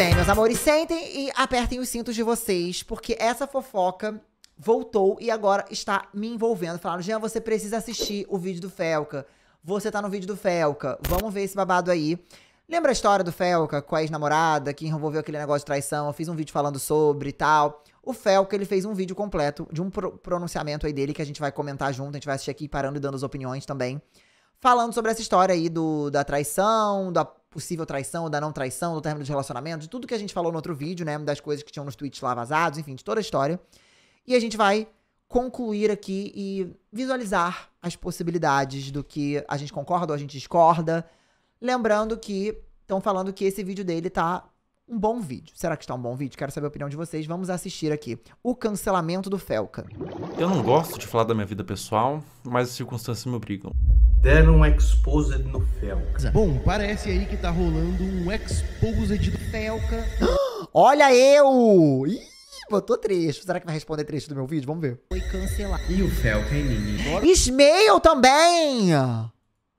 bem, meus amores, sentem e apertem os cintos de vocês, porque essa fofoca voltou e agora está me envolvendo. Falaram, Jean, você precisa assistir o vídeo do Felca. Você tá no vídeo do Felca. Vamos ver esse babado aí. Lembra a história do Felca com a ex-namorada que envolveu aquele negócio de traição? Eu fiz um vídeo falando sobre e tal. O Felca, ele fez um vídeo completo de um pronunciamento aí dele que a gente vai comentar junto. A gente vai assistir aqui parando e dando as opiniões também. Falando sobre essa história aí do, da traição, da, possível traição, da não traição, do término de relacionamento, de tudo que a gente falou no outro vídeo, né? Das coisas que tinham nos tweets lá vazados, enfim, de toda a história. E a gente vai concluir aqui e visualizar as possibilidades do que a gente concorda ou a gente discorda. Lembrando que estão falando que esse vídeo dele tá um bom vídeo. Será que está um bom vídeo? Quero saber a opinião de vocês. Vamos assistir aqui. O cancelamento do Felca. Eu não gosto de falar da minha vida pessoal, mas as circunstâncias me obrigam deram um exposed no Felca. Bom, parece aí que tá rolando um exposed do Felca. Olha eu! Ih, botou trecho. Será que vai responder trecho do meu vídeo? Vamos ver. Foi cancelado. E o Felca, hein, mim? Ismail também!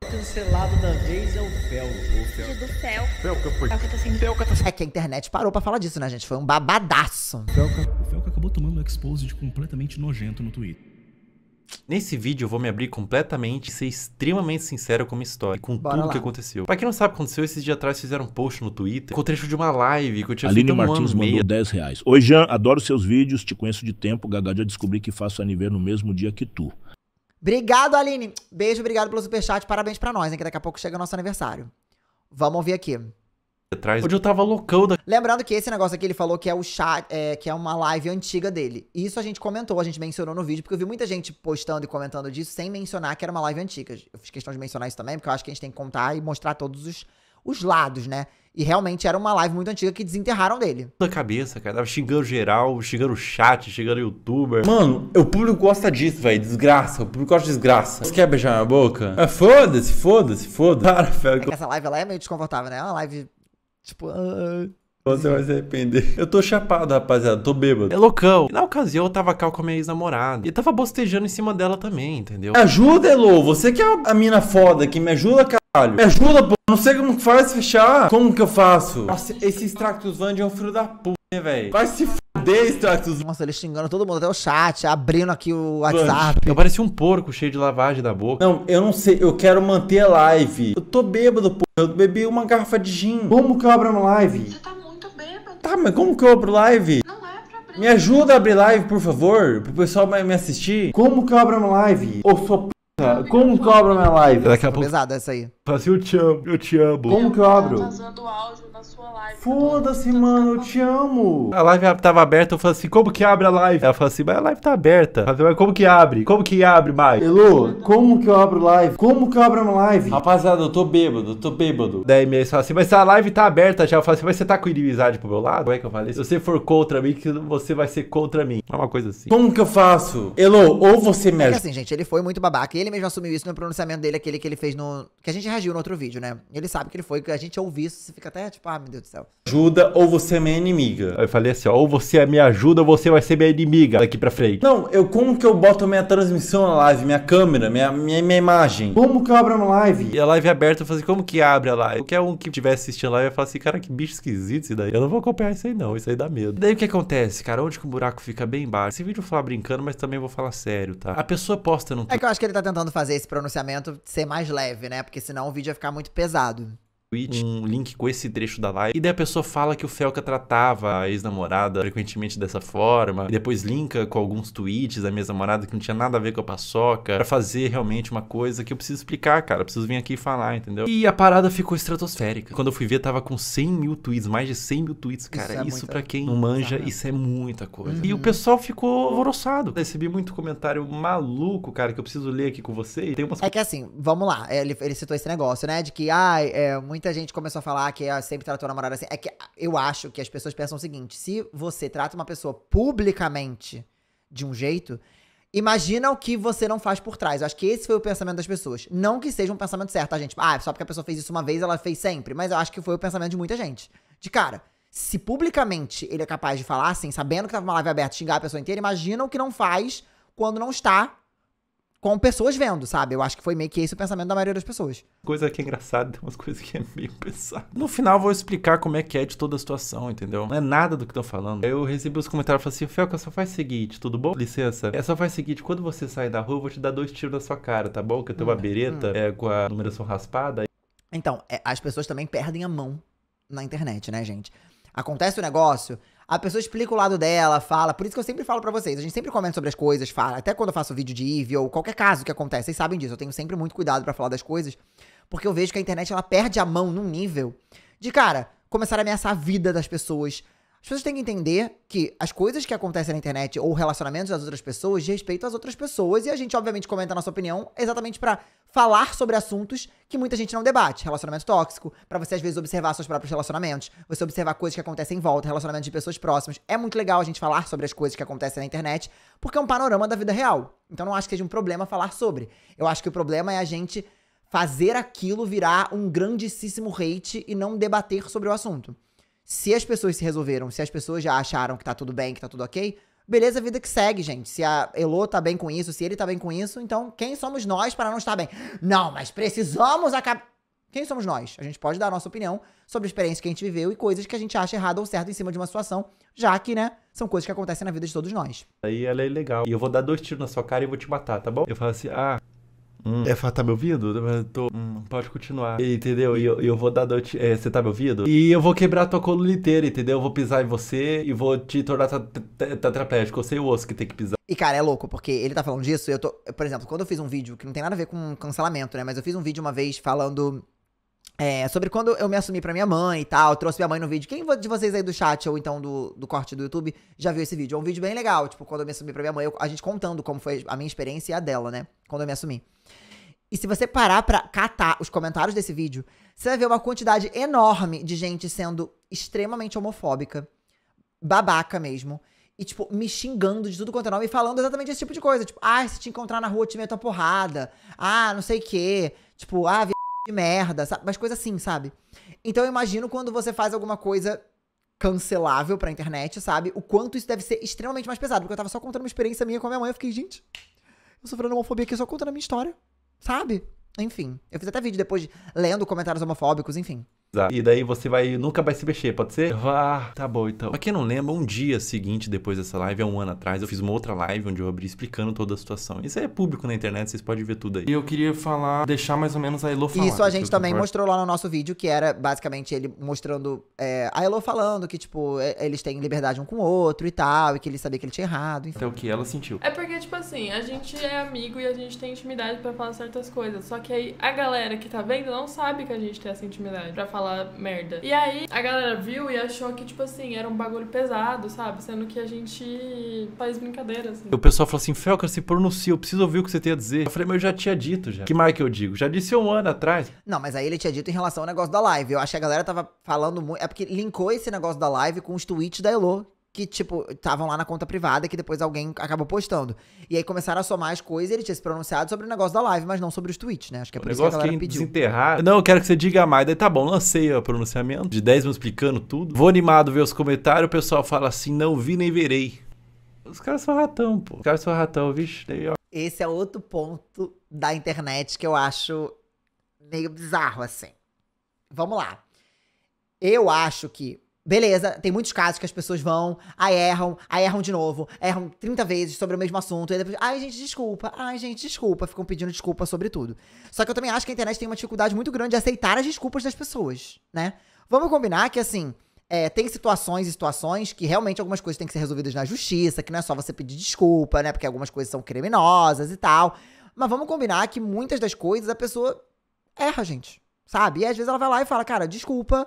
Cancelado da vez é o Felca. O Felca. Do Felca. Felca foi. Tá Felca tá sem... É que a internet parou pra falar disso, né, gente? Foi um babadaço. Felca. O Felca acabou tomando um exposed completamente nojento no Twitter. Nesse vídeo eu vou me abrir completamente e ser extremamente sincero com minha história e com Bora tudo lá. que aconteceu. Pra quem não sabe o que aconteceu, esses dias atrás fizeram um post no Twitter com o trecho de uma live que eu tinha Aline feito um Martins mandou meia. 10 reais. Oi, Jean, adoro seus vídeos, te conheço de tempo. Gagá, já descobri que faço aniversário no mesmo dia que tu. Obrigado, Aline. Beijo, obrigado pelo superchat. Parabéns pra nós, hein, que daqui a pouco chega o nosso aniversário. Vamos ouvir aqui atrás, onde eu tava loucão. Da... Lembrando que esse negócio aqui ele falou que é o chat, é, que é uma live antiga dele. Isso a gente comentou, a gente mencionou no vídeo, porque eu vi muita gente postando e comentando disso sem mencionar que era uma live antiga. Eu fiz questão de mencionar isso também, porque eu acho que a gente tem que contar e mostrar todos os, os lados, né? E realmente era uma live muito antiga que desenterraram dele. Na cabeça, cara. Tava xingando geral, xingando chat, xingando youtuber. Mano, o público gosta disso, velho. Desgraça. O público gosta de desgraça. Você quer beijar minha boca? É, foda-se, foda-se, foda-se. Cara, velho. É essa live ela é meio desconfortável, né? É uma live Tipo, ah, ah. você vai se arrepender. Eu tô chapado, rapaziada. Tô bêbado. É loucão. E na ocasião, eu tava cal com a minha ex-namorada. E tava bostejando em cima dela também, entendeu? Ajuda, Elo. Você que é a mina foda que me ajuda, caralho. Me ajuda, pô. Não sei como faz fechar. Como que eu faço? Nossa, esse Extractus Vand é um filho da puta velho. Vai se fuder, Stratus. Nossa, ele xingando todo mundo, até o chat, abrindo aqui o WhatsApp. Eu parecia um porco cheio de lavagem da boca. Não, eu não sei, eu quero manter a live. Eu tô bêbado, porra. Eu bebi uma garrafa de gin. Como que eu abro no live? Você tá muito bêbado. Tá, mas como que eu abro live? Não é pra abrir. Me ajuda a abrir live, por favor, pro pessoal me assistir. Como que eu abro no live? Ô, sou puta, como que eu abro minha live? Daqui a pouco. Pesada essa aí. Fala assim, eu te amo, eu te amo. Como que eu abro? Tá vazando o áudio sua live. Tá Foda-se, tá mano, tá eu te amo. A live tava aberta, eu falei assim, como que abre a live? Ela falou assim, mas a live tá aberta. Ela mas como que abre? Como que abre, Mike? Elô, como que eu abro live? Como que eu abro uma live? Rapaziada, eu tô bêbado, eu tô bêbado. Daí mesmo fala assim, mas a live tá aberta já. Eu falo assim, mas você tá com inimizade pro meu lado? Como é que eu falei? Se você for contra mim, que você vai ser contra mim. É uma coisa assim. Como que eu faço? Elô, ou você me ajuda. É assim, gente, ele foi muito babaca. E ele mesmo assumiu isso no pronunciamento dele, aquele que ele fez no. Que a gente reagiu no outro vídeo, né? Ele sabe que ele foi, que a gente ouviu isso, você fica até tipo, ah, meu Deus do céu. Ajuda ou você é minha inimiga. Aí eu falei assim, ó, ou você é me ajuda ou você vai ser minha inimiga daqui pra frente. Não, eu como que eu boto minha transmissão na live, minha câmera, minha, minha, minha imagem? Como que eu abro uma live? E a live é aberta, eu falei assim, como que abre a live? Qualquer um que estiver assistindo a live vai falar assim, cara, que bicho esquisito isso daí. Eu não vou acompanhar isso aí não, isso aí dá medo. Daí o que acontece, cara? Onde que o buraco fica bem baixo? Esse vídeo eu vou falar brincando, mas também vou falar sério, tá? A pessoa posta no... É que eu acho que ele tá tentando fazer esse pronunciamento ser mais leve, né? Porque senão o vídeo ia ficar muito pesado. Hum. um link com esse trecho da live. E daí a pessoa fala que o Felca tratava a ex-namorada frequentemente dessa forma. E depois linka com alguns tweets da minha namorada que não tinha nada a ver com a paçoca. para fazer realmente uma coisa que eu preciso explicar, cara. Eu preciso vir aqui e falar, entendeu? E a parada ficou estratosférica. Quando eu fui ver, tava com 100 mil tweets, mais de 100 mil tweets. Cara, isso, é isso para quem não manja, Exatamente. Né? isso é muita coisa. Uhum. E o pessoal ficou alvoroçado. Recebi muito comentário maluco, cara, que eu preciso ler aqui com você. Tem umas... É que assim, vamos lá. Ele, ele citou esse negócio, né? De que, ai, ah, é muito muita gente começou a falar que é sempre tratou a namorada assim. É que eu acho que as pessoas pensam o seguinte: se você trata uma pessoa publicamente de um jeito, imagina o que você não faz por trás. Eu acho que esse foi o pensamento das pessoas. Não que seja um pensamento certo, tá, gente? Ah, só porque a pessoa fez isso uma vez, ela fez sempre. Mas eu acho que foi o pensamento de muita gente. De cara, se publicamente ele é capaz de falar assim, sabendo que tava tá uma live aberta, xingar a pessoa inteira, imagina o que não faz quando não está com pessoas vendo, sabe? Eu acho que foi meio que esse o pensamento da maioria das pessoas. Coisa que é engraçada, tem umas coisas que é meio pesada. No final, vou explicar como é que é de toda a situação, entendeu? Não é nada do que estão falando. Eu recebi os comentários e falei assim: Felca, só faz o seguinte, tudo bom? Licença. É só faz o seguinte: quando você sair da rua, eu vou te dar dois tiros na sua cara, tá bom? Que eu tenho hum, uma bereta hum. é, com a numeração raspada. Então, é, as pessoas também perdem a mão na internet, né, gente? Acontece o um negócio, a pessoa explica o lado dela, fala. Por isso que eu sempre falo para vocês. A gente sempre comenta sobre as coisas, fala. Até quando eu faço vídeo de Eve ou qualquer caso que acontece, vocês sabem disso. Eu tenho sempre muito cuidado para falar das coisas, porque eu vejo que a internet ela perde a mão num nível de, cara, começar a ameaçar a vida das pessoas, as pessoas têm que entender que as coisas que acontecem na internet ou relacionamentos das outras pessoas respeitam as outras pessoas e a gente, obviamente, comenta a nossa opinião exatamente para falar sobre assuntos que muita gente não debate. Relacionamento tóxico, para você, às vezes, observar seus próprios relacionamentos, você observar coisas que acontecem em volta, relacionamentos de pessoas próximas. É muito legal a gente falar sobre as coisas que acontecem na internet, porque é um panorama da vida real. Então, não acho que seja um problema falar sobre. Eu acho que o problema é a gente fazer aquilo virar um grandíssimo hate e não debater sobre o assunto. Se as pessoas se resolveram, se as pessoas já acharam que tá tudo bem, que tá tudo ok, beleza, vida que segue, gente. Se a Elo tá bem com isso, se ele tá bem com isso, então quem somos nós para não estar bem? Não, mas precisamos acabar. Quem somos nós? A gente pode dar a nossa opinião sobre a experiência que a gente viveu e coisas que a gente acha errado ou certo em cima de uma situação, já que, né, são coisas que acontecem na vida de todos nós. Aí ela é legal. E eu vou dar dois tiros na sua cara e vou te matar, tá bom? Eu falo assim, ah, Hum, é, tá me ouvindo? tô, hum, pode continuar. Entendeu? E eu, eu vou dar. É, você é, tá me ouvindo? E eu vou quebrar tua coluna inteira, entendeu? Eu vou pisar em você e vou te tornar tetraplégico. Eu sei o osso que tem que pisar. E, cara, é louco, porque ele tá falando disso. Eu tô. por exemplo, quando eu fiz um vídeo, que não tem nada a ver com cancelamento, né? Mas eu fiz um vídeo uma vez falando é, sobre quando eu me assumi pra minha mãe e tal, trouxe minha mãe no vídeo. Quem de vocês aí do chat ou então do, do corte do YouTube já viu esse vídeo? É um vídeo bem legal, tipo, quando eu me assumi pra minha mãe, eu, a gente contando como foi a minha experiência e a dela, né? Quando eu me assumi. E se você parar pra catar os comentários desse vídeo, você vai ver uma quantidade enorme de gente sendo extremamente homofóbica, babaca mesmo, e, tipo, me xingando de tudo quanto é nome e falando exatamente esse tipo de coisa. Tipo, ah, se te encontrar na rua, te meto a porrada. Ah, não sei o quê. Tipo, ah, vi de merda, sabe? Mas coisa assim, sabe? Então eu imagino quando você faz alguma coisa cancelável pra internet, sabe? O quanto isso deve ser extremamente mais pesado. Porque eu tava só contando uma experiência minha com a minha mãe. Eu fiquei, gente, eu sofrendo homofobia aqui só contando a minha história, sabe? Enfim, eu fiz até vídeo depois de, lendo comentários homofóbicos, enfim. E daí você vai nunca vai se mexer, pode ser? Vá, ah, tá bom então. Pra quem não lembra, um dia seguinte depois dessa live, há um ano atrás, eu fiz uma outra live onde eu abri explicando toda a situação. Isso é público na internet, vocês podem ver tudo aí. E eu queria falar, deixar mais ou menos a Elo falando. Isso a né, gente também mostrou lá no nosso vídeo, que era basicamente ele mostrando é, a Elo falando que, tipo, eles têm liberdade um com o outro e tal, e que ele sabia que ele tinha errado. Enfim. o que ela sentiu. É porque, tipo assim, a gente é amigo e a gente tem intimidade para falar certas coisas. Só que aí a galera que tá vendo não sabe que a gente tem essa intimidade pra falar falar merda. E aí a galera viu e achou que, tipo assim, era um bagulho pesado, sabe? Sendo que a gente faz brincadeiras. Assim. O pessoal falou assim: Felca, se pronuncia, eu preciso ouvir o que você tem a dizer. Eu falei, mas eu já tinha dito já. Que marca eu digo? Já disse um ano atrás. Não, mas aí ele tinha dito em relação ao negócio da live. Eu acho que a galera tava falando muito. É porque linkou esse negócio da live com os tweets da Elo, que, tipo, estavam lá na conta privada, que depois alguém acabou postando. E aí começaram a somar as coisas e ele tinha se pronunciado sobre o negócio da live, mas não sobre os tweets, né? Acho que é por o isso que a galera que pediu. desenterrar. Não, eu quero que você diga mais. Daí tá bom, lancei o pronunciamento de 10 minutos explicando tudo. Vou animado ver os comentários, o pessoal fala assim, não vi nem verei. Os caras são ratão, pô. Os caras são ratão, vixe. Daí, Esse é outro ponto da internet que eu acho meio bizarro, assim. Vamos lá. Eu acho que Beleza, tem muitos casos que as pessoas vão, aí erram, aí erram de novo, erram 30 vezes sobre o mesmo assunto, e depois, ai gente, desculpa, ai gente, desculpa, ficam pedindo desculpa sobre tudo. Só que eu também acho que a internet tem uma dificuldade muito grande de aceitar as desculpas das pessoas, né? Vamos combinar que assim, é, tem situações e situações que realmente algumas coisas têm que ser resolvidas na justiça, que não é só você pedir desculpa, né? Porque algumas coisas são criminosas e tal. Mas vamos combinar que muitas das coisas a pessoa erra, gente, sabe? E às vezes ela vai lá e fala, cara, desculpa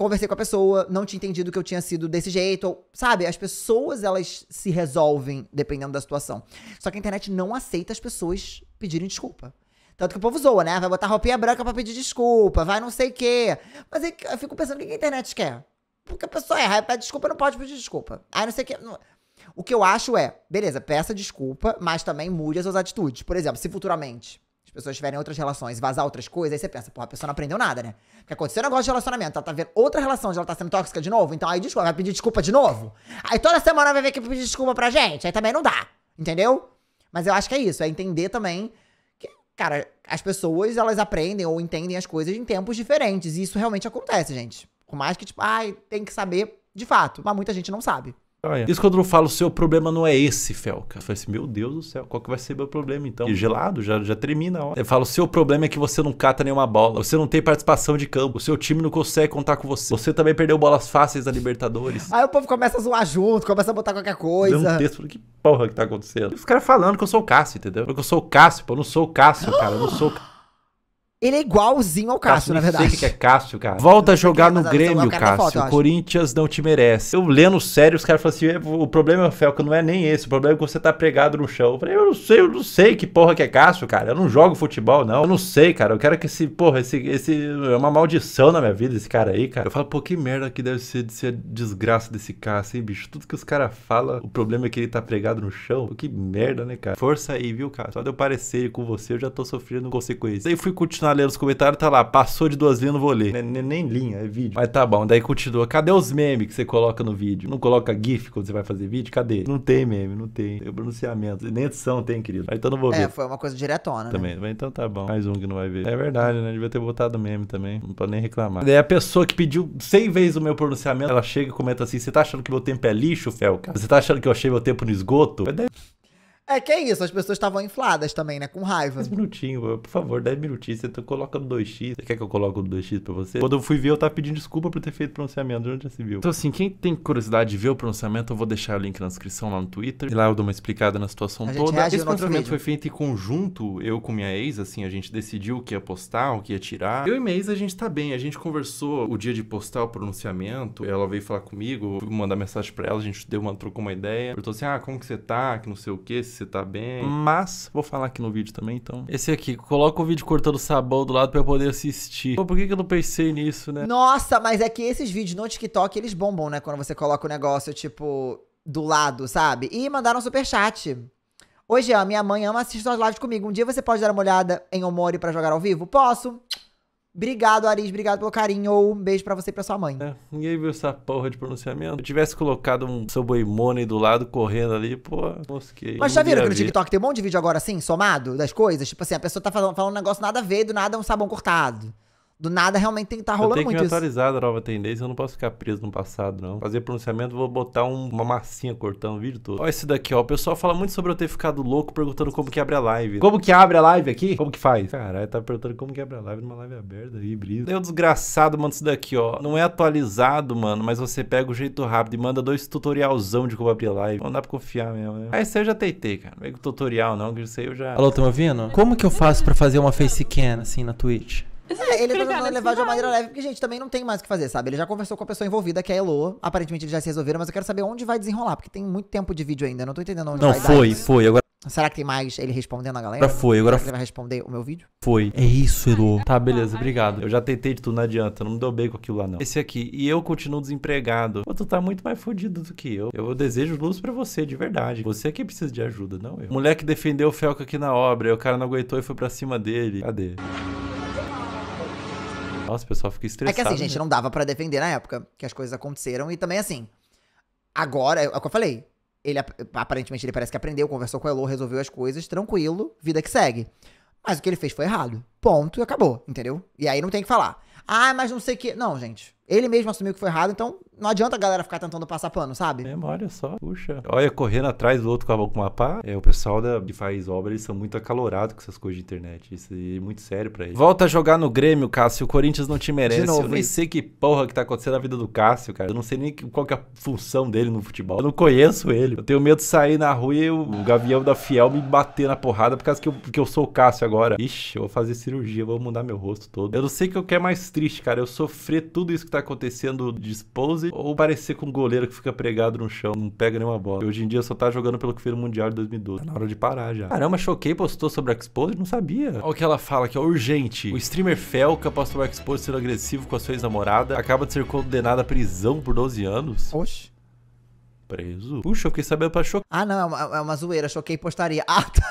conversei com a pessoa, não tinha entendido que eu tinha sido desse jeito, ou, sabe? As pessoas, elas se resolvem dependendo da situação. Só que a internet não aceita as pessoas pedirem desculpa. Tanto que o povo zoa, né? Vai botar roupinha branca pra pedir desculpa, vai não sei o quê. Mas aí eu fico pensando o que a internet quer. Porque a pessoa erra, pede desculpa, não pode pedir desculpa. Aí não sei o quê. Não... O que eu acho é, beleza, peça desculpa, mas também mude as suas atitudes. Por exemplo, se futuramente as pessoas tiverem outras relações, vazar outras coisas, aí você pensa, pô, a pessoa não aprendeu nada, né? Porque aconteceu um negócio de relacionamento, ela tá vendo outra relação onde ela tá sendo tóxica de novo, então aí desculpa, vai pedir desculpa de novo. Aí toda semana vai ver que pedir desculpa pra gente, aí também não dá, entendeu? Mas eu acho que é isso, é entender também que, cara, as pessoas, elas aprendem ou entendem as coisas em tempos diferentes, e isso realmente acontece, gente. Por mais que, tipo, ai, tem que saber de fato, mas muita gente não sabe. Olha. Isso quando eu falo, o seu problema não é esse, Felca. Eu falei assim, meu Deus do céu, qual que vai ser meu problema então? E gelado, já, já termina. Ó. Eu falo, seu problema é que você não cata nenhuma bola, você não tem participação de campo, o seu time não consegue contar com você. Você também perdeu bolas fáceis da Libertadores. Aí o povo começa a zoar junto, começa a botar qualquer coisa. Deu um texto, falei, que porra que tá acontecendo? E os caras falando que eu sou o Cássio, entendeu? Porque eu sou o Cássio, pô, eu não sou o Cássio, cara, eu não sou o Cássio. Ele é igualzinho ao Cássio, Cássio na verdade. Eu sei que é Cássio, cara. Volta a jogar no é Grêmio, Cássio. É Foto, o Corinthians não te merece. Eu lendo sério, os caras falam assim: é, o problema, é Felca, não é nem esse. O problema é que você tá pregado no chão. Eu falei, eu não sei, eu não sei que porra que é Cássio, cara. Eu não jogo futebol, não. Eu não sei, cara. Eu quero que esse, porra, esse, esse é uma maldição na minha vida, esse cara aí, cara. Eu falo, pô, que merda que deve ser de ser desgraça desse Cássio, hein, bicho? Tudo que os caras falam, o problema é que ele tá pregado no chão. Pô, que merda, né, cara? Força aí, viu, cara? Só de eu parecer com você, eu já tô sofrendo consequências. Aí fui continuar na ler os comentários, tá lá, passou de duas linhas, não vou ler. Nem, nem linha, é vídeo. Mas tá bom, daí continua. Cadê os memes que você coloca no vídeo? Não coloca GIF quando você vai fazer vídeo? Cadê? Não tem meme, não tem. Tem o pronunciamento. Nem edição tem, querido. Aí então não vou é, ver. É, foi uma coisa diretona, né? Também. Né? Então tá bom. Mais um que não vai ver. É verdade, né? Devia ter botado meme também. Não pode nem reclamar. Daí a pessoa que pediu 100 vezes o meu pronunciamento, ela chega e comenta assim, você tá achando que meu tempo é lixo, Felca? Você tá achando que eu achei meu tempo no esgoto? Daí... É que é isso, as pessoas estavam infladas também, né? Com raiva. 10 minutinhos, por favor, 10 minutinhos. Você tá colocando 2x. Você quer que eu coloque o 2x pra você? Quando eu fui ver, eu tava pedindo desculpa por ter feito pronunciamento. Onde já se viu? Então, assim, quem tem curiosidade de ver o pronunciamento, eu vou deixar o link na descrição lá no Twitter. E lá eu dou uma explicada na situação a toda. Esse pronunciamento foi feito em conjunto, eu com minha ex, assim, a gente decidiu o que ia postar, o que ia tirar. Eu e minha ex, a gente tá bem. A gente conversou o dia de postar o pronunciamento. Ela veio falar comigo, fui mandar mensagem pra ela, a gente deu uma, trocou uma ideia. tô assim: ah, como que você tá? Que não sei o que, tá bem. Mas vou falar aqui no vídeo também, então. Esse aqui, coloca o vídeo cortando sabão do lado para eu poder assistir. Pô, por que, que eu não pensei nisso, né? Nossa, mas é que esses vídeos no TikTok, eles bombam, né? Quando você coloca o negócio, tipo, do lado, sabe? E mandaram super chat. Oi, Jean, minha mãe ama assistir suas lives comigo. Um dia você pode dar uma olhada em Omori para jogar ao vivo? Posso. Obrigado, Aris. Obrigado pelo carinho. Um beijo para você e pra sua mãe. É, ninguém viu essa porra de pronunciamento. Se eu tivesse colocado um seu boimone do lado correndo ali, pô, mosquei. Mas já viram que no TikTok tem um monte de vídeo agora assim, somado das coisas? Tipo assim, a pessoa tá falando, falando um negócio nada a ver, do nada é um sabão cortado. Do nada realmente tem que estar tá rolando muito isso. Eu tenho que me atualizar a nova tendência, eu não posso ficar preso no passado, não. Fazer pronunciamento, vou botar um, uma massinha cortando o vídeo todo. Olha esse daqui, ó. O pessoal fala muito sobre eu ter ficado louco perguntando como que abre a live. Como que abre a live aqui? Como que faz? Caralho, tá perguntando como que abre a live numa live aberta aí, brisa. um desgraçado, mano, isso daqui, ó. Não é atualizado, mano, mas você pega o jeito rápido e manda dois tutorialzão de como abrir a live. Não dá pra confiar mesmo, né? Aí você eu já tentei, cara. Não é tutorial, não, que isso aí eu já. Alô, tá me ouvindo? Como que eu faço pra fazer uma facecam assim na Twitch? É, ele tá tentando levar de uma maneira leve, porque, gente, também não tem mais o que fazer, sabe? Ele já conversou com a pessoa envolvida, que é a Elo. Aparentemente eles já se resolveram, mas eu quero saber onde vai desenrolar, porque tem muito tempo de vídeo ainda, não tô entendendo onde não, vai foi, Não, foi, foi. Agora Será que tem mais ele respondendo a galera? Agora foi, agora Será ele vai responder o meu vídeo? Foi. É isso, Elo. Tá, beleza, obrigado. Eu já tentei de tudo, não adianta. Não me deu bem com aquilo lá, não. Esse aqui, e eu continuo desempregado. Pô, tu tá muito mais fodido do que eu. Eu desejo luz pra você, de verdade. Você é que precisa de ajuda, não eu. O moleque defendeu o Felca aqui na obra, e o cara não aguentou e foi pra cima dele. Cadê? Nossa, o pessoal fica estressado. É que assim, gente, né? não dava para defender na época que as coisas aconteceram. E também assim, agora, é o que eu falei. Ele aparentemente ele parece que aprendeu, conversou com o Elo, resolveu as coisas, tranquilo, vida que segue. Mas o que ele fez foi errado. Ponto, e acabou, entendeu? E aí não tem que falar. Ah, mas não sei o que. Não, gente. Ele mesmo assumiu que foi errado, então não adianta a galera ficar tentando passar pano, sabe? Mesmo, é, olha só, puxa. Olha, correndo atrás do outro com a com uma pá. É, o pessoal da, que faz obra, eles são muito acalorados com essas coisas de internet. Isso é muito sério pra eles. Volta a jogar no Grêmio, Cássio. O Corinthians não te merece. De novo, eu nem sei que porra que tá acontecendo na vida do Cássio, cara. Eu não sei nem qual que é a função dele no futebol. Eu não conheço ele. Eu tenho medo de sair na rua e o gavião da Fiel me bater na porrada por causa que eu, que eu sou o Cássio agora. Ixi, eu vou fazer esse cirurgia, vou mudar meu rosto todo. Eu não sei o que eu é quero é mais triste, cara. Eu sofrer tudo isso que tá acontecendo de expose ou parecer com um goleiro que fica pregado no chão, não pega nenhuma bola. Hoje em dia só tá jogando pelo que no Mundial de 2012. Tá na hora de parar já. Caramba, choquei, postou sobre a Expose, não sabia. Olha o que ela fala aqui, ó, é urgente. O streamer Felca postou a Expose sendo agressivo com a sua ex-namorada, acaba de ser condenado à prisão por 12 anos. Oxi preso. Puxa, eu fiquei sabendo pra chocar. Ah, não, é uma, é uma zoeira. Choquei postaria. Ah, tá.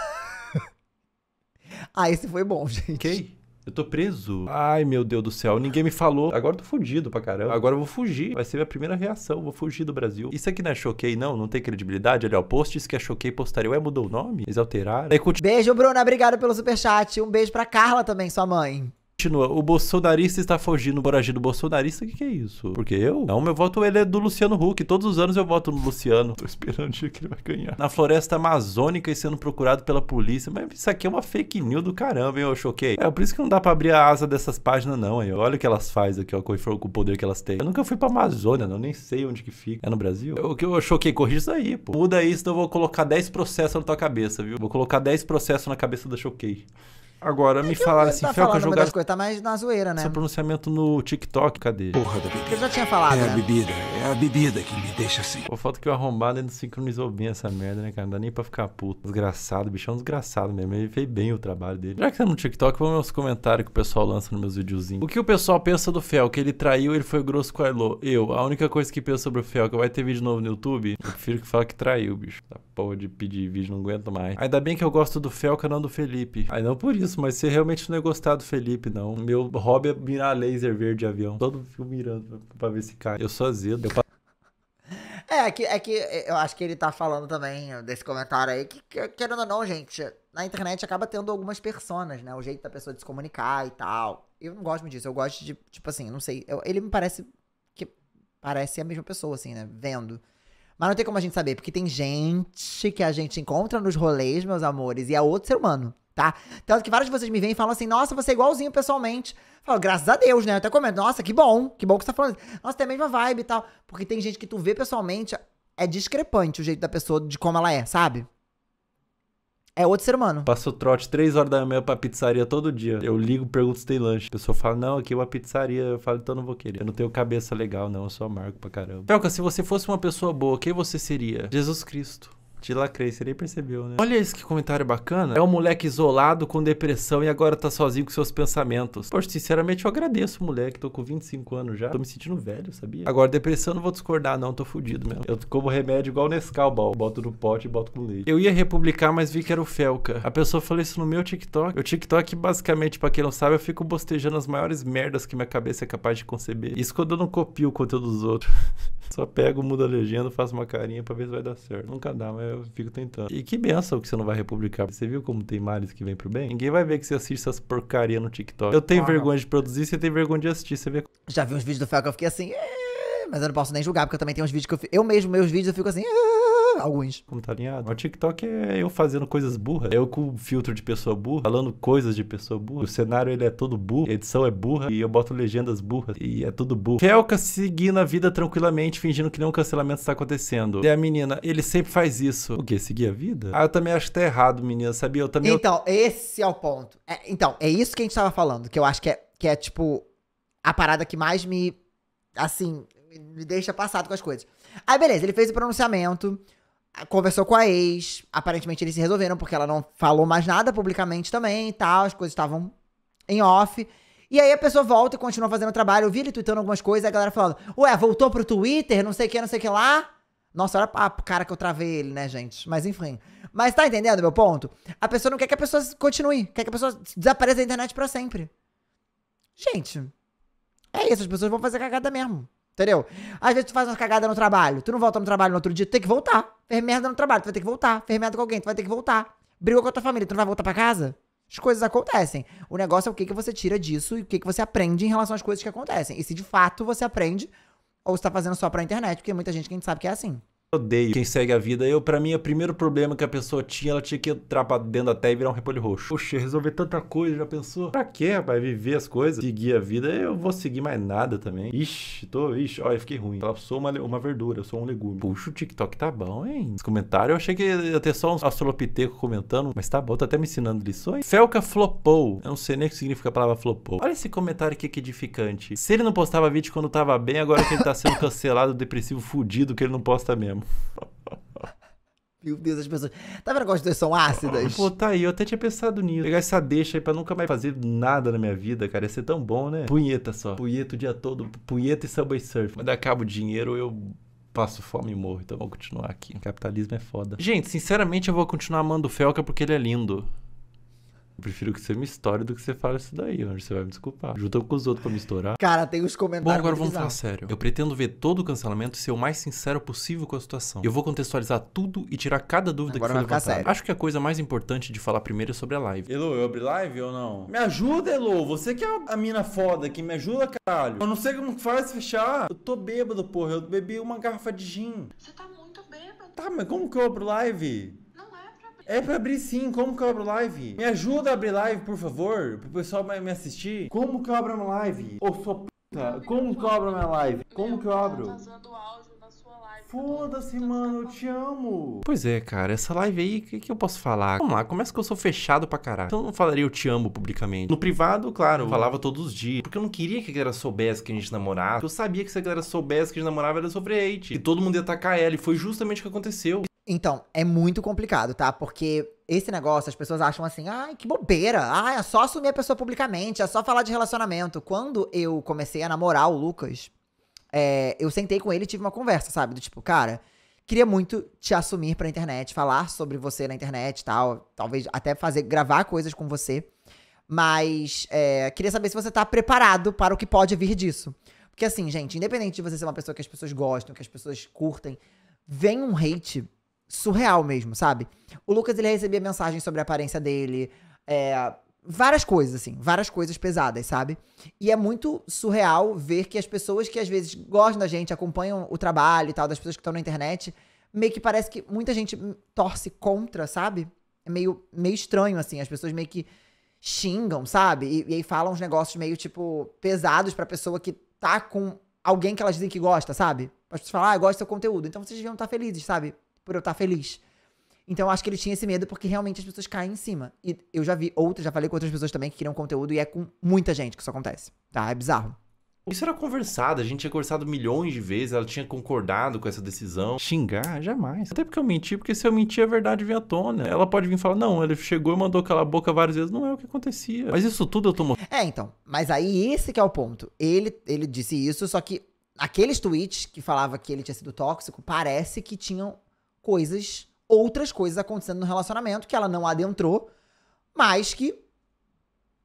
Ah, esse foi bom, gente. Ok. Eu tô preso. Ai, meu Deus do céu, ninguém me falou. Agora eu tô fudido pra caramba. Agora eu vou fugir. Vai ser minha primeira reação. Vou fugir do Brasil. Isso aqui não é choquei, não? Não tem credibilidade? Olha, o post disse que é choquei, postaria. Ué, mudou o nome? Eles alteraram. Beijo, Bruna. Obrigado pelo superchat. Um beijo pra Carla também, sua mãe. Continua, o bolsonarista está fugindo, o do bolsonarista, o que, que, é isso? Porque eu? Não, meu voto ele é do Luciano Huck. Todos os anos eu voto no Luciano. Tô esperando o dia que ele vai ganhar. Na floresta amazônica e sendo procurado pela polícia. Mas isso aqui é uma fake news do caramba, hein? Eu choquei. É, por isso que não dá pra abrir a asa dessas páginas, não, hein? Olha o que elas fazem aqui, ó, com o poder que elas têm. Eu nunca fui pra Amazônia, não. Nem sei onde que fica. É no Brasil? O que eu choquei, corrija isso aí, pô. Muda isso, então eu vou colocar 10 processos na tua cabeça, viu? Vou colocar 10 processos na cabeça da Choquei. Agora, é me falaram assim, tá Fel, que jogar... coisa tá mais na zoeira, né? Seu pronunciamento no TikTok, cadê? Porra da bebida. Eu já tinha falado, É né? a bebida, é a bebida que me deixa assim. Pô, falta que o arrombado ainda sincronizou bem essa merda, né, cara? Não dá nem pra ficar puto. Desgraçado, bichão é um desgraçado mesmo. Ele fez bem o trabalho dele. Já que tá no TikTok, vamos aos comentários que o pessoal lança nos meus videozinhos. O que o pessoal pensa do Fel? Que ele traiu, ele foi grosso com a Elo. Eu, a única coisa que penso sobre o Fel, é que vai ter vídeo novo no YouTube, eu prefiro que fala que traiu, bicho. Tá porra de pedir vídeo, não aguento mais. Ainda bem que eu gosto do Fel, canal do Felipe. Aí não por isso mas você realmente não ia é gostar do Felipe, não. Meu hobby é mirar laser verde de avião. Todo filme mirando pra ver se cai. Eu sou azedo. Eu... É, é que, é que é, eu acho que ele tá falando também desse comentário aí, que, que querendo ou não, gente, na internet acaba tendo algumas personas, né? O jeito da pessoa de se comunicar e tal. Eu não gosto disso, eu gosto de, tipo assim, não sei. Eu, ele me parece que parece a mesma pessoa, assim, né? Vendo. Mas não tem como a gente saber, porque tem gente que a gente encontra nos rolês, meus amores, e é outro ser humano tá? Tanto que vários de vocês me vêm e falam assim, nossa, você é igualzinho pessoalmente. Eu falo, graças a Deus, né? Eu até comento, nossa, que bom, que bom que você tá falando. Nossa, tem a mesma vibe e tal. Porque tem gente que tu vê pessoalmente, é discrepante o jeito da pessoa, de como ela é, sabe? É outro ser humano. Passo trote três horas da manhã pra pizzaria todo dia. Eu ligo, pergunto se tem lanche. A pessoa fala, não, aqui é uma pizzaria. Eu falo, então não vou querer. Eu não tenho cabeça legal, não. Eu sou amargo pra caramba. Pelca, se você fosse uma pessoa boa, quem você seria? Jesus Cristo. De lacrei, você nem percebeu, né? Olha esse que comentário bacana. É um moleque isolado com depressão e agora tá sozinho com seus pensamentos. Poxa, sinceramente eu agradeço, moleque. Tô com 25 anos já. Tô me sentindo velho, sabia? Agora, depressão não vou discordar, não. Tô fudido mesmo. Eu como remédio igual Nescau, bal. Boto no pote e boto com leite. Eu ia republicar, mas vi que era o Felca. A pessoa falou isso no meu TikTok. O TikTok, basicamente, pra quem não sabe, eu fico bostejando as maiores merdas que minha cabeça é capaz de conceber. Isso quando eu não copio o conteúdo dos outros. só pego, mudo a legenda, faço uma carinha pra ver se vai dar certo. Nunca dá, mas eu fico tentando. E que benção que você não vai republicar. Você viu como tem males que vem pro bem? Ninguém vai ver que você assiste essas porcaria no TikTok. Eu tenho ah, vergonha não. de produzir, você tem vergonha de assistir. Você vê. Já vi uns vídeos do Fel que eu fiquei assim, é", mas eu não posso nem julgar, porque eu também tenho uns vídeos que eu. Eu mesmo, meus vídeos, eu fico assim. É", alguns. Como tá alinhado? O TikTok é eu fazendo coisas burras. Eu com filtro de pessoa burra, falando coisas de pessoa burra. O cenário ele é todo burro, a edição é burra e eu boto legendas burras e é tudo burro. Kelka seguindo a vida tranquilamente, fingindo que nenhum cancelamento está acontecendo. E a menina, ele sempre faz isso. O quê? Seguir a vida? Ah, eu também acho que tá errado, menina, sabia? Eu também. Então, esse é o ponto. É, então, é isso que a gente tava falando, que eu acho que é, que é tipo a parada que mais me. Assim, me deixa passado com as coisas. Aí, beleza, ele fez o pronunciamento conversou com a ex, aparentemente eles se resolveram porque ela não falou mais nada publicamente também e tal, as coisas estavam em off. E aí a pessoa volta e continua fazendo o trabalho. Eu vi ele tweetando algumas coisas, a galera falando: "Ué, voltou pro Twitter, não sei o que, não sei o que lá". Nossa, olha o cara que eu travei ele, né, gente? Mas enfim. Mas tá entendendo meu ponto? A pessoa não quer que a pessoa continue, quer que a pessoa desapareça da internet para sempre. Gente, é isso, as pessoas vão fazer cagada mesmo. Entendeu? Às vezes tu faz uma cagada no trabalho, tu não volta no trabalho no outro dia, tu tem que voltar. Fez merda no trabalho, tu vai ter que voltar. Fez merda com alguém, tu vai ter que voltar. Brigou com a tua família, tu não vai voltar para casa? As coisas acontecem. O negócio é o que, que você tira disso e o que, que você aprende em relação às coisas que acontecem. E se de fato você aprende, ou está fazendo só pra internet, porque muita gente que a gente sabe que é assim odeio quem segue a vida. Eu, para mim, o primeiro problema que a pessoa tinha, ela tinha que entrar pra dentro terra e virar um repolho roxo. Poxa, resolver tanta coisa, já pensou? Pra quê, rapaz? Viver as coisas, seguir a vida, eu vou seguir mais nada também. Ixi, tô, ixi, olha, fiquei ruim. Eu sou uma, uma verdura, eu sou um legume. Puxa, o TikTok tá bom, hein? Os comentários, eu achei que ia ter só uns astrolopitecos comentando, mas tá bom, tá até me ensinando lições. Felca flopou. Eu não sei nem o que significa a palavra flopou. Olha esse comentário aqui que edificante. Se ele não postava vídeo quando tava bem, agora que ele tá sendo cancelado, depressivo, fudido, que ele não posta mesmo mesmo. Meu Deus, as pessoas. Tá vendo como as pessoas são ácidas? Pô, tá aí, eu até tinha pensado nisso. Pegar essa deixa aí pra nunca mais fazer nada na minha vida, cara. Ia ser tão bom, né? Punheta só. Punheta o dia todo. Punheta e subway surf. Quando acaba o dinheiro, eu passo fome e morro, então vou continuar aqui. Capitalismo é foda. Gente, sinceramente eu vou continuar amando o Felca porque ele é lindo prefiro que você me estoure do que você fale isso daí, onde Você vai me desculpar. Junta com os outros pra me estourar. Cara, tem os comentários. Bom, agora vamos falar sério. Eu pretendo ver todo o cancelamento e ser o mais sincero possível com a situação. Eu vou contextualizar tudo e tirar cada dúvida agora que foi levantada. Sério. Acho que a coisa mais importante de falar primeiro é sobre a live. Elo, eu abri live ou não? Me ajuda, Elo. Você que é a mina foda aqui. Me ajuda, caralho. Eu não sei como faz fechar. Eu tô bêbado, porra. Eu bebi uma garrafa de gin. Você tá muito bêbado. Tá, mas como que eu abro live? É pra abrir sim, como que eu abro live? Me ajuda a abrir live, por favor, pro pessoal me assistir. Como que eu abro uma live? Ô, oh, sua puta, como que eu abro minha live? Como que eu abro? Tá Foda-se, então tá mano, eu te amo. Pois é, cara, essa live aí, o que, que, eu posso falar? Vamos lá, começa que eu sou fechado pra caralho. Então eu não falaria eu te amo publicamente. No privado, claro, eu falava todos os dias. Porque eu não queria que a galera soubesse que a gente namorava. Eu sabia que se a galera soubesse que a gente namorava, ela ia sofrer hate. E todo mundo ia atacar ela. E foi justamente o que aconteceu. Então, é muito complicado, tá? Porque esse negócio, as pessoas acham assim, ai, que bobeira, ai, é só assumir a pessoa publicamente, é só falar de relacionamento. Quando eu comecei a namorar o Lucas, é, eu sentei com ele e tive uma conversa, sabe? Do tipo, cara, queria muito te assumir pra internet, falar sobre você na internet e tal, talvez até fazer, gravar coisas com você. Mas é, queria saber se você tá preparado para o que pode vir disso. Porque assim, gente, independente de você ser uma pessoa que as pessoas gostam, que as pessoas curtem, vem um hate surreal mesmo, sabe? O Lucas, ele recebia mensagens sobre a aparência dele, é, várias coisas, assim, várias coisas pesadas, sabe? E é muito surreal ver que as pessoas que às vezes gostam da gente, acompanham o trabalho e tal, das pessoas que estão na internet, meio que parece que muita gente torce contra, sabe? É meio, meio estranho, assim, as pessoas meio que xingam, sabe? E, e aí falam uns negócios meio, tipo, pesados pra pessoa que tá com alguém que elas dizem que gosta, sabe? As pessoas falam, ah, eu gosto do seu conteúdo. Então vocês deviam estar tá felizes, sabe? por eu estar tá feliz. Então eu acho que ele tinha esse medo porque realmente as pessoas caem em cima. E eu já vi outras, já falei com outras pessoas também que queriam conteúdo e é com muita gente que isso acontece, tá? É bizarro. Isso era conversado, a gente tinha conversado milhões de vezes, ela tinha concordado com essa decisão. Xingar? Jamais. Até porque eu menti, porque se eu mentir, a verdade vem à tona. Ela pode vir falar, não, ele chegou e mandou calar a boca várias vezes, não é o que acontecia. Mas isso tudo eu tô É, então. Mas aí esse que é o ponto. Ele, ele disse isso, só que aqueles tweets que falava que ele tinha sido tóxico, parece que tinham coisas, outras coisas acontecendo no relacionamento que ela não adentrou, mas que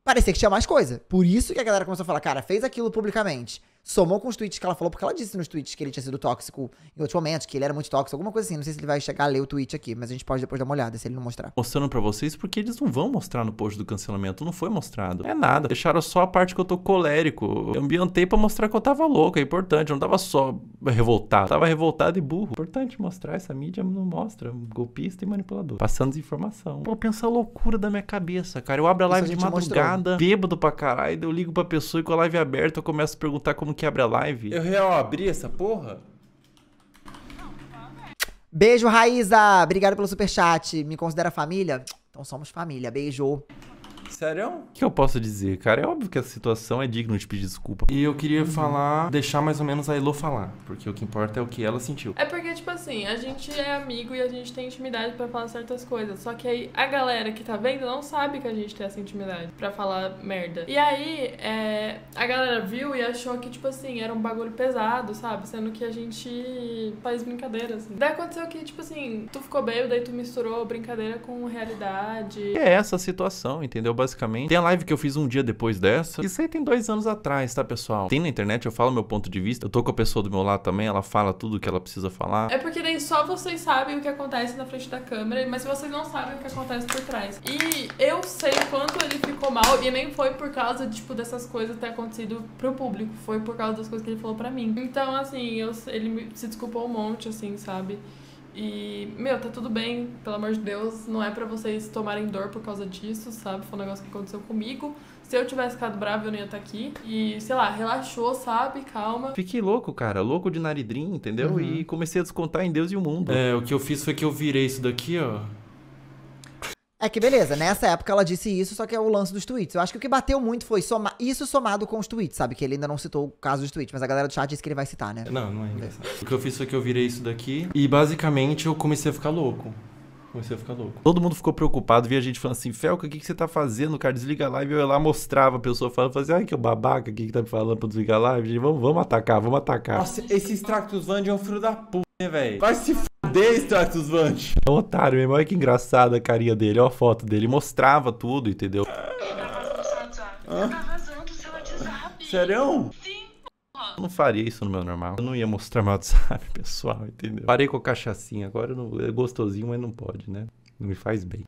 parecia que tinha mais coisa. Por isso que a galera começou a falar, cara, fez aquilo publicamente somou com os tweets que ela falou, porque ela disse nos tweets que ele tinha sido tóxico em outros momentos, que ele era muito tóxico, alguma coisa assim. Não sei se ele vai chegar a ler o tweet aqui, mas a gente pode depois dar uma olhada se ele não mostrar. Mostrando para vocês porque eles não vão mostrar no post do cancelamento, não foi mostrado. É nada. Deixaram só a parte que eu tô colérico. Eu ambientei para mostrar que eu tava louco, é importante. Eu não tava só revoltado, tava revoltado e burro. É importante mostrar, essa mídia não mostra. Golpista e manipulador. Passando desinformação. Pô, pensa a loucura da minha cabeça, cara. Eu abro a live de madrugada, mostrou. bêbado pra caralho, eu ligo pra pessoa e com a live aberta eu começo a perguntar como como que abre a live? Eu real abri essa porra? Beijo, Raíza. Obrigado pelo superchat. Me considera família? Então somos família. Beijo. Sério? O que eu posso dizer, cara? É óbvio que a situação é digna de pedir desculpa. E eu queria uhum. falar, deixar mais ou menos a Elo falar, porque o que importa é o que ela sentiu. É porque, tipo assim, a gente é amigo e a gente tem intimidade para falar certas coisas, só que aí a galera que tá vendo não sabe que a gente tem essa intimidade para falar merda. E aí, é, a galera viu e achou que, tipo assim, era um bagulho pesado, sabe? Sendo que a gente faz brincadeira, assim. Daí aconteceu que, tipo assim, tu ficou bêbado, daí tu misturou brincadeira com realidade. É essa a situação, entendeu? Basicamente. Tem a live que eu fiz um dia depois dessa. Isso aí tem dois anos atrás, tá, pessoal? Tem na internet, eu falo meu ponto de vista. Eu tô com a pessoa do meu lado também, ela fala tudo que ela precisa falar. É porque daí só vocês sabem o que acontece na frente da câmera, mas vocês não sabem o que acontece por trás. E eu sei quanto ele ficou mal e nem foi por causa, tipo, dessas coisas ter acontecido pro público. Foi por causa das coisas que ele falou pra mim. Então, assim, eu, ele se desculpou um monte, assim, sabe? E, meu, tá tudo bem, pelo amor de Deus, não é para vocês tomarem dor por causa disso, sabe? Foi um negócio que aconteceu comigo. Se eu tivesse ficado bravo, eu não ia estar tá aqui. E, sei lá, relaxou, sabe? Calma. Fiquei louco, cara. Louco de naridrim, entendeu? Uhum. E comecei a descontar em Deus e o mundo. É, o que eu fiz foi que eu virei isso daqui, ó é que beleza, nessa época ela disse isso, só que é o lance dos tweets. Eu acho que o que bateu muito foi soma isso somado com os tweets, sabe? Que ele ainda não citou o caso dos tweets, mas a galera do chat disse que ele vai citar, né? Não, não é engraçado. O que eu fiz foi que eu virei isso daqui e basicamente eu comecei a ficar louco. Comecei a ficar louco. Todo mundo ficou preocupado, via gente falando assim, Felca, o que, que você tá fazendo, cara? Desliga a live. Eu ia lá, mostrava a pessoa falando, fazia, assim, ai, que babaca, o que, que tá me falando pra desligar a live? Gente, vamos, vamos atacar, vamos atacar. Nossa, esse Stractus Vand é um filho da puta, né, velho? Vai se f... Cadê Stratus Vant? É um otário mesmo. Olha que engraçada a carinha dele. Olha a foto dele. Mostrava tudo, entendeu? WhatsApp. Sério? Sim. Eu não faria isso no meu normal. Eu não ia mostrar meu WhatsApp pessoal, entendeu? Parei com a cachaçinha, agora não... é gostosinho, mas não pode, né? não me faz bem.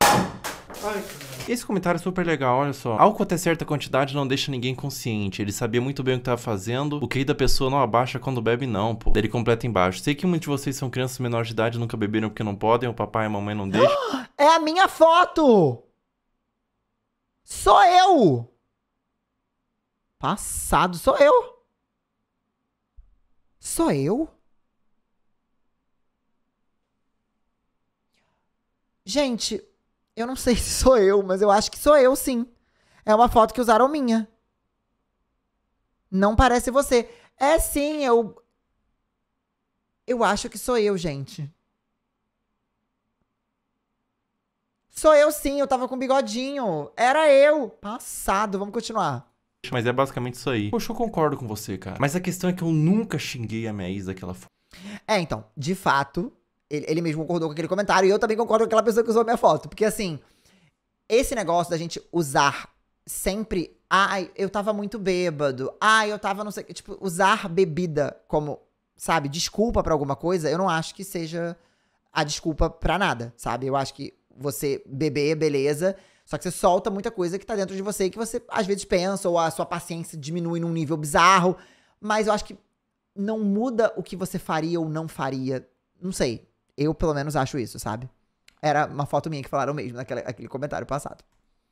Esse comentário é super legal, olha só. Álcool até certa quantidade não deixa ninguém consciente. Ele sabia muito bem o que estava fazendo. O QI da pessoa não abaixa quando bebe, não, pô. Ele completa embaixo. Sei que muitos de vocês são crianças menores de idade, nunca beberam porque não podem, o papai e a mamãe não deixam. É a minha foto! Sou eu! Passado, sou eu! Sou eu? Gente, eu não sei se sou eu, mas eu acho que sou eu sim. É uma foto que usaram minha. Não parece você. É sim, eu. Eu acho que sou eu, gente. Sou eu sim, eu tava com bigodinho. Era eu. Passado, vamos continuar. Mas é basicamente isso aí. Poxa, eu concordo com você, cara. Mas a questão é que eu nunca xinguei a minha ex daquela forma. É, então, de fato, ele, ele mesmo concordou com aquele comentário e eu também concordo com aquela pessoa que usou a minha foto. Porque assim, esse negócio da gente usar sempre. Ai, eu tava muito bêbado. Ai, eu tava não sei. Tipo, usar bebida como, sabe, desculpa para alguma coisa, eu não acho que seja a desculpa para nada, sabe? Eu acho que você beber, beleza. Só que você solta muita coisa que tá dentro de você que você às vezes pensa, ou a sua paciência diminui num nível bizarro. Mas eu acho que não muda o que você faria ou não faria. Não sei. Eu, pelo menos, acho isso, sabe? Era uma foto minha que falaram mesmo naquele comentário passado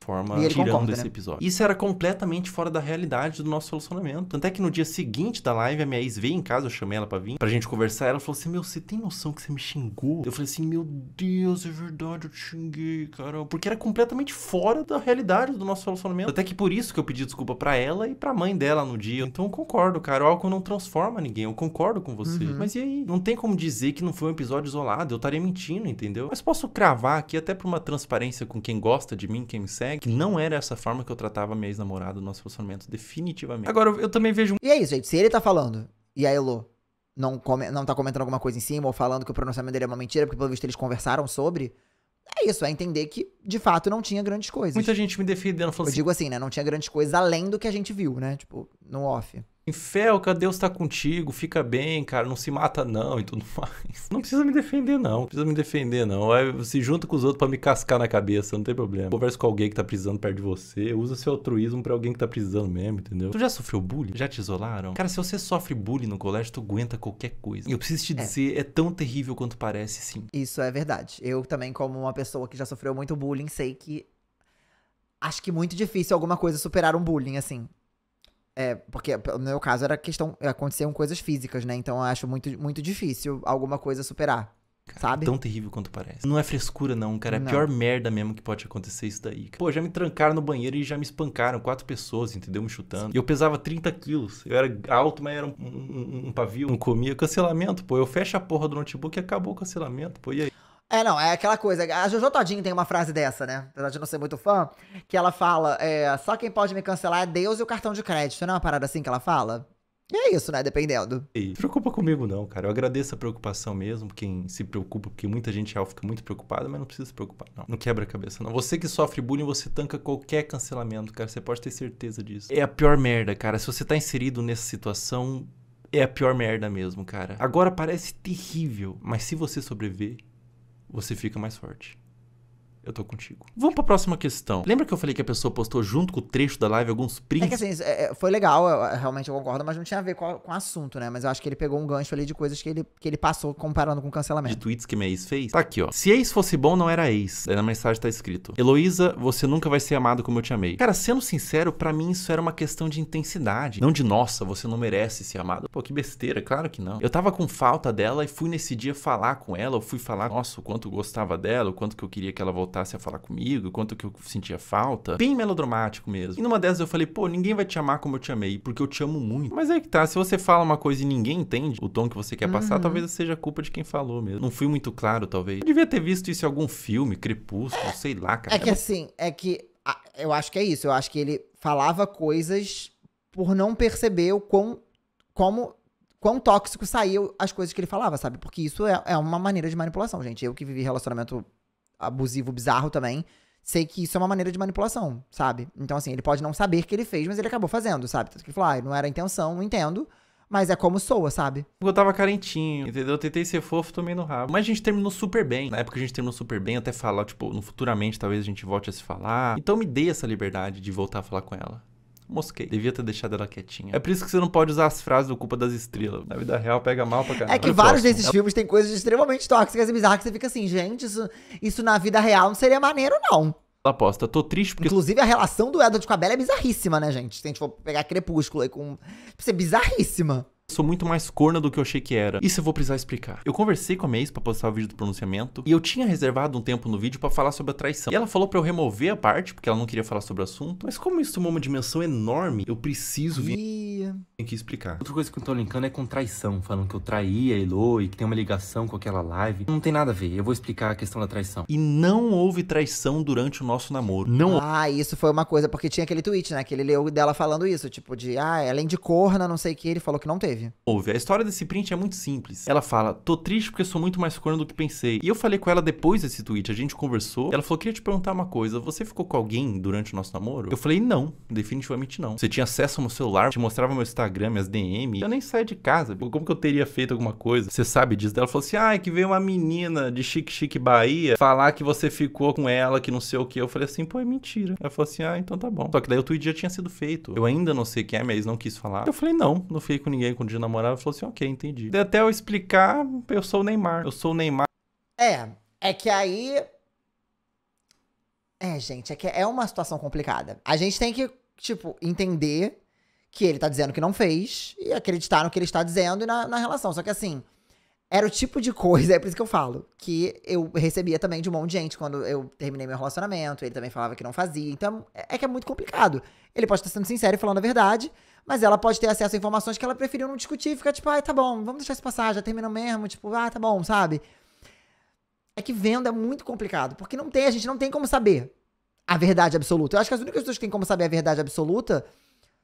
forma tirando esse né? episódio. Isso era completamente fora da realidade do nosso relacionamento. Tanto é que no dia seguinte da live, a minha ex veio em casa, eu chamei ela pra vir, pra gente conversar. Ela falou assim: Meu, você tem noção que você me xingou? Eu falei assim: Meu Deus, é verdade, eu te xinguei, cara. Porque era completamente fora da realidade do nosso relacionamento. Até que por isso que eu pedi desculpa para ela e pra mãe dela no dia. Então eu concordo, cara. O álcool não transforma ninguém. Eu concordo com você. Uhum. Mas e aí? Não tem como dizer que não foi um episódio isolado. Eu estaria mentindo, entendeu? Mas posso cravar aqui, até pra uma transparência com quem gosta de mim, quem me segue né, que não era essa forma que eu tratava a minha ex-namorada no nosso relacionamento, definitivamente. Agora, eu, também vejo... E é isso, gente. Se ele tá falando e a Elo não, come, não tá comentando alguma coisa em cima ou falando que o pronunciamento dele é uma mentira, porque pelo visto eles conversaram sobre. É isso, é entender que de fato não tinha grandes coisas. Muita gente me defendendo, Eu assim, digo assim, né? Não tinha grandes coisas além do que a gente viu, né? Tipo, no off. Felca, Deus tá contigo, fica bem, cara, não se mata não e tudo mais. Não precisa me defender não, não precisa me defender não. Aí se junta com os outros para me cascar na cabeça, não tem problema. Conversa com alguém que tá precisando perto de você, usa seu altruísmo para alguém que tá precisando mesmo, entendeu? Tu já sofreu bullying? Já te isolaram? Cara, se você sofre bullying no colégio, tu aguenta qualquer coisa. E eu preciso te é. dizer, é. é tão terrível quanto parece, sim. Isso é verdade. Eu também, como uma pessoa que já sofreu muito bullying, sei que acho que é muito difícil alguma coisa superar um bullying, assim. É, porque no meu caso era questão. Aconteciam coisas físicas, né? Então eu acho muito, muito difícil alguma coisa superar. Cara, sabe? Tão terrível quanto parece. Não é frescura, não, cara. É não. a pior merda mesmo que pode acontecer isso daí. Cara. Pô, já me trancaram no banheiro e já me espancaram. Quatro pessoas, entendeu? Me chutando. E eu pesava 30 quilos. Eu era alto, mas era um, um, um pavio. Não comia. Cancelamento, pô. Eu fecho a porra do notebook e acabou o cancelamento, pô. E aí? É, não, é aquela coisa. A Jojo Todinho tem uma frase dessa, né? Apesar de não ser muito fã, que ela fala: é, só quem pode me cancelar é Deus e o cartão de crédito. Não é uma parada assim que ela fala? E é isso, né? Dependendo. E preocupa comigo, não, cara. Eu agradeço a preocupação mesmo, quem se preocupa, porque muita gente real fica muito preocupada, mas não precisa se preocupar, não. Não quebra a cabeça, não. Você que sofre bullying, você tanca qualquer cancelamento, cara. Você pode ter certeza disso. É a pior merda, cara. Se você tá inserido nessa situação, é a pior merda mesmo, cara. Agora parece terrível, mas se você sobreviver, você fica mais forte eu tô contigo. Vamos pra próxima questão. Lembra que eu falei que a pessoa postou junto com o trecho da live alguns prints? É que assim, é, é, foi legal, eu, realmente eu concordo, mas não tinha a ver com, com, o assunto, né? Mas eu acho que ele pegou um gancho ali de coisas que ele, que ele passou comparando com cancelamento. De tweets que minha ex fez? Tá aqui, ó. Se ex fosse bom, não era ex. É, na mensagem tá escrito. Heloísa, você nunca vai ser amado como eu te amei. Cara, sendo sincero, para mim isso era uma questão de intensidade. Não de, nossa, você não merece ser amado. Pô, que besteira, claro que não. Eu tava com falta dela e fui nesse dia falar com ela, eu fui falar, nossa, o quanto eu gostava dela, o quanto que eu queria que ela voltasse voltasse a falar comigo, quanto que eu sentia falta. Bem melodramático mesmo. E numa dessas eu falei, pô, ninguém vai te amar como eu te amei, porque eu te amo muito. Mas aí é que tá, se você fala uma coisa e ninguém entende o tom que você quer uhum. passar, talvez seja culpa de quem falou mesmo. Não fui muito claro, talvez. Eu devia ter visto isso em algum filme, Crepúsculo, sei lá, cara. É que assim, é que. Eu acho que é isso. Eu acho que ele falava coisas por não perceber o quão. Como quão tóxico saiu as coisas que ele falava, sabe? Porque isso é, é, uma maneira de manipulação, gente. Eu que vivi relacionamento abusivo bizarro também, sei que isso é uma maneira de manipulação, sabe? Então, assim, ele pode não saber que ele fez, mas ele acabou fazendo, sabe? Tanto que ele falou, ah, não era a intenção, não entendo. Mas é como soa, sabe? Eu tava carentinho, entendeu? Eu tentei ser fofo, tomei no rabo. Mas a gente terminou super bem. Na época a gente terminou super bem, até falar, tipo, no futuramente talvez a gente volte a se falar. Então me dê essa liberdade de voltar a falar com ela. Mosquei. Devia ter deixado ela quietinha. É por isso que você não pode usar as frases do culpa das estrelas. Na vida real pega mal pra caramba. É que vários desses filmes tem coisas extremamente tóxicas e bizarras que você fica assim, gente, isso, isso na vida real não seria maneiro, não. Aposta, tô triste porque. Inclusive, a relação do Edward com a Bela é bizarríssima, né, gente? Se a gente for pegar Crepúsculo aí com. Isso é bizarríssima. Sou muito mais corna do que eu achei que era. Isso eu vou precisar explicar. Eu conversei com a minha ex pra postar o vídeo do pronunciamento e eu tinha reservado um tempo no vídeo para falar sobre a traição. E ela falou para eu remover a parte, porque ela não queria falar sobre o assunto. Mas como isso tomou é uma dimensão enorme, eu preciso vir. Tem que explicar. Outra coisa que eu tô linkando é com traição, falando que eu traí a Elo e que tem uma ligação com aquela live. Não tem nada a ver. Eu vou explicar a questão da traição. E não houve traição durante o nosso namoro. Não. Ah, isso foi uma coisa, porque tinha aquele tweet, né? Que ele leu dela falando isso, tipo de, ah, além de corna, não sei o que, ele falou que não teve live. Ouve, a história desse print é muito simples. Ela fala: tô triste porque sou muito mais corno do que pensei. E eu falei com ela depois desse tweet, a gente conversou. Ela falou: queria te perguntar uma coisa. Você ficou com alguém durante o nosso namoro? Eu falei: não, definitivamente não. Você tinha acesso ao meu celular, te mostrava meu Instagram, minhas DM. Eu nem saí de casa. Como que eu teria feito alguma coisa? Você sabe disso? Ela falou assim: ah, é que veio uma menina de Chique Chique Bahia falar que você ficou com ela, que não sei o que. Eu falei assim: pô, é mentira. Ela falou assim: ah, então tá bom. Só que daí o tweet já tinha sido feito. Eu ainda não sei quem é, mas não quis falar. Eu falei: não, não fiquei com ninguém com quando eu namorava, falou assim, ok, entendi. E até eu explicar, eu sou o Neymar. Eu sou o Neymar. É, é que aí... É, gente, é que é uma situação complicada. A gente tem que, tipo, entender que ele tá dizendo que não fez e acreditar no que ele está dizendo e na, na relação. Só que assim, era o tipo de coisa, é por isso que eu falo, que eu recebia também de um monte de gente quando eu terminei meu relacionamento, ele também falava que não fazia. Então é, é que é muito complicado. Ele pode estar sendo sincero e falando a verdade, mas ela pode ter acesso a informações que ela preferiu não discutir fica ficar tipo, ai, ah, tá bom, vamos deixar isso passar, já terminou mesmo, tipo, ah, tá bom, sabe? É que venda é muito complicado, porque não tem, a gente não tem como saber a verdade absoluta. Eu acho que as únicas pessoas que têm como saber a verdade absoluta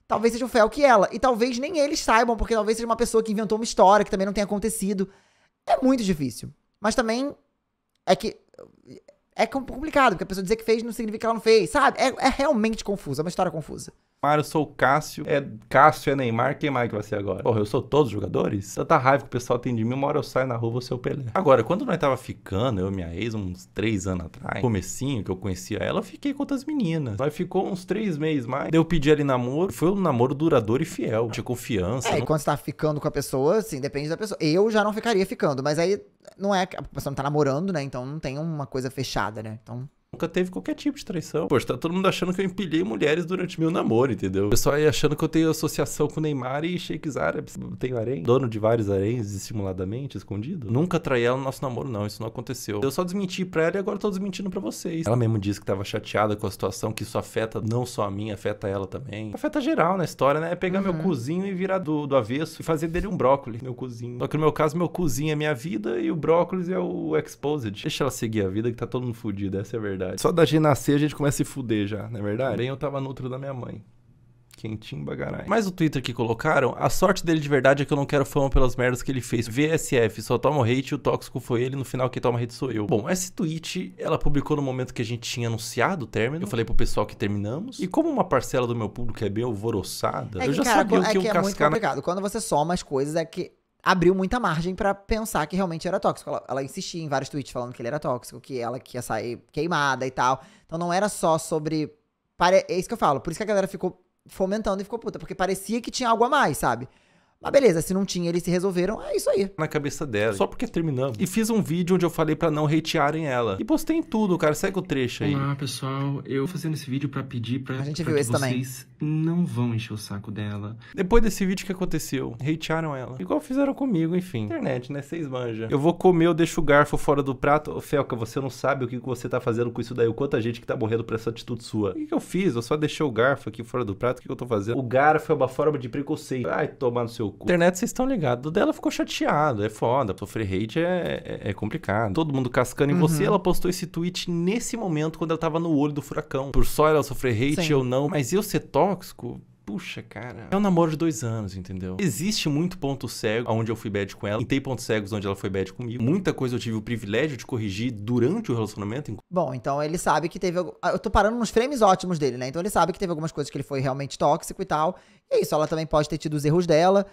talvez seja o Fel que ela. E talvez nem eles saibam, porque talvez seja uma pessoa que inventou uma história que também não tenha acontecido. É muito difícil. Mas também é que. É complicado, porque a pessoa dizer que fez não significa que ela não fez, sabe? É, é realmente confuso, é uma história confusa. Mário, sou o Cássio. É Cássio, é Neymar, quem mais que vai ser agora? Porra, eu sou todos os jogadores? Tanta raiva que o pessoal tem de mim, uma hora eu saio na rua, você ser o Pelé. Agora, quando nós tava ficando, eu e minha ex, uns três anos atrás, comecinho que eu conhecia ela, eu fiquei com outras meninas. Nós ficou uns três meses mais. deu eu pedi ali namoro, foi um namoro duradouro e fiel. Tinha confiança. É, não... e quando você tá ficando com a pessoa, assim, depende da pessoa. Eu já não ficaria ficando, mas aí não é. A pessoa não tá namorando, né? Então não tem uma coisa fechada, né? Então nunca teve qualquer tipo de traição. Poxa, tá todo mundo achando que eu empilhei mulheres durante meu namoro, entendeu? O pessoal aí achando que eu tenho associação com Neymar e Sheikhs Árabes. Tenho harém, dono de vários haréns, dissimuladamente, escondido. Nunca traí ela no nosso namoro, não. Isso não aconteceu. Eu só desmenti pra ela e agora tô desmentindo pra vocês. Ela mesmo disse que tava chateada com a situação, que isso afeta não só a mim, afeta ela também. Afeta geral na história, né? É pegar uhum. meu cozinho e virar do, do avesso e fazer dele um brócolis, meu cozinho. Só que no meu caso, meu cozinho é minha vida e o brócolis é o exposed. Deixa ela seguir a vida que tá todo mundo fudido, essa é a verdade verdade. Só da gente nascer a gente começa a se fuder já, não é verdade? Bem, eu tava no da minha mãe. Quentinho bagarai. Mas o Twitter que colocaram, a sorte dele de verdade é que eu não quero fama pelas merdas que ele fez. VSF, só toma o hate, o tóxico foi ele, no final quem toma hate sou eu. Bom, esse tweet ela publicou no momento que a gente tinha anunciado o término. Eu falei pro pessoal que terminamos. E como uma parcela do meu público é bem alvoroçada, é que, eu já cara, sabia é que, o que, é um é É muito complicado. Quando você soma as coisas, é que abriu muita margem para pensar que realmente era tóxico. Ela, ela, insistia em vários tweets falando que ele era tóxico, que ela que ia sair queimada e tal. Então não era só sobre. É isso que eu falo. Por isso que a galera ficou fomentando e ficou puta, porque parecia que tinha algo a mais, sabe? Mas beleza, se não tinha, eles se resolveram, é isso aí. Na cabeça dela. Só porque terminamos. E fiz um vídeo onde eu falei para não hatearem ela. E postei em tudo, cara. Segue o trecho aí. Olá, pessoal. Eu fazendo esse vídeo para pedir pra, A gente pra viu esse vocês também. não vão encher o saco dela. Depois desse vídeo, o que aconteceu? Hatearam ela. Igual fizeram comigo, enfim. Internet, né? Vocês manjam. Eu vou comer, eu deixo o garfo fora do prato. Ô, Felca, você não sabe o que você tá fazendo com isso daí. O quanta gente que tá morrendo por essa atitude sua. O que, que eu fiz? Eu só deixei o garfo aqui fora do prato. O que, que eu tô fazendo? O garfo é uma forma de preconceito. Ai, tomar no seu Internet, vocês estão ligados. O dela ficou chateado, é foda. Sofrer hate é, é, é, complicado. Todo mundo cascando uhum. em você. Uhum. Ela postou esse tweet nesse momento, quando ela tava no olho do furacão. Por só ela sofrer hate, Sim. eu não. Mas eu ser tóxico, puxa, cara. É um namoro de dois anos, entendeu? Existe muito ponto cego onde eu fui bad com ela, e tem pontos cegos onde ela foi bad comigo. Muita coisa eu tive o privilégio de corrigir durante o relacionamento. Bom, então ele sabe que teve. Eu tô parando nos frames ótimos dele, né? Então ele sabe que teve algumas coisas que ele foi realmente tóxico e tal. E é isso, ela também pode ter tido os erros dela.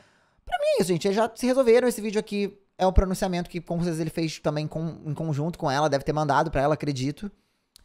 Pra mim é isso, gente. Eles já se resolveram. Esse vídeo aqui é um pronunciamento que, com vocês, ele fez também com, em conjunto com ela, deve ter mandado para ela, acredito.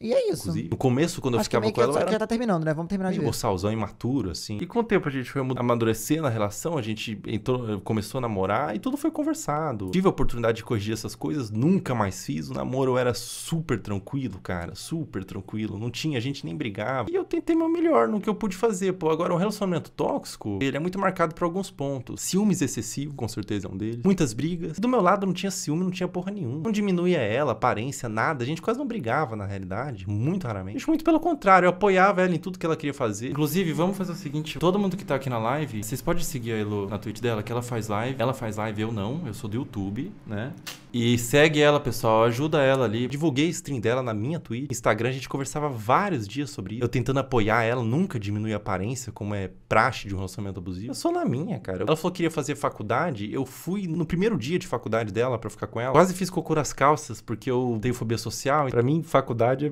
E é isso. Inclusive, no começo, quando eu ficava que com ela. Que era... Tá, já tá terminando, né? Vamos terminar de ver. imaturo, assim. E com o tempo a gente foi amadurecer na relação, a gente entrou, começou a namorar e tudo foi conversado. Tive a oportunidade de corrigir essas coisas, nunca mais fiz. O namoro era super tranquilo, cara. Super tranquilo. Não tinha, a gente nem brigava. E eu tentei meu melhor no que eu pude fazer. Pô, agora o um relacionamento tóxico, ele é muito marcado por alguns pontos. Ciúmes excessivo, com certeza é um deles. Muitas brigas. Do meu lado não tinha ciúme, não tinha porra nenhuma. Não diminuía ela, aparência, nada. A gente quase não brigava, na realidade muito raramente. Acho muito pelo contrário, eu apoiava ela em tudo que ela queria fazer. Inclusive, vamos fazer o seguinte: todo mundo que tá aqui na live, vocês podem seguir a Elo na Twitch dela, que ela faz live. Ela faz live, eu não, eu sou do YouTube, né? E segue ela, pessoal, ajuda ela ali. Divulguei a stream dela na minha Twitch, Instagram, a gente conversava vários dias sobre isso. Eu tentando apoiar ela, nunca diminui a aparência, como é praxe de um relacionamento abusivo. Eu sou na minha, cara. Ela falou que queria fazer faculdade, eu fui no primeiro dia de faculdade dela para ficar com ela. Quase fiz cocô nas calças, porque eu tenho fobia social. para mim, faculdade é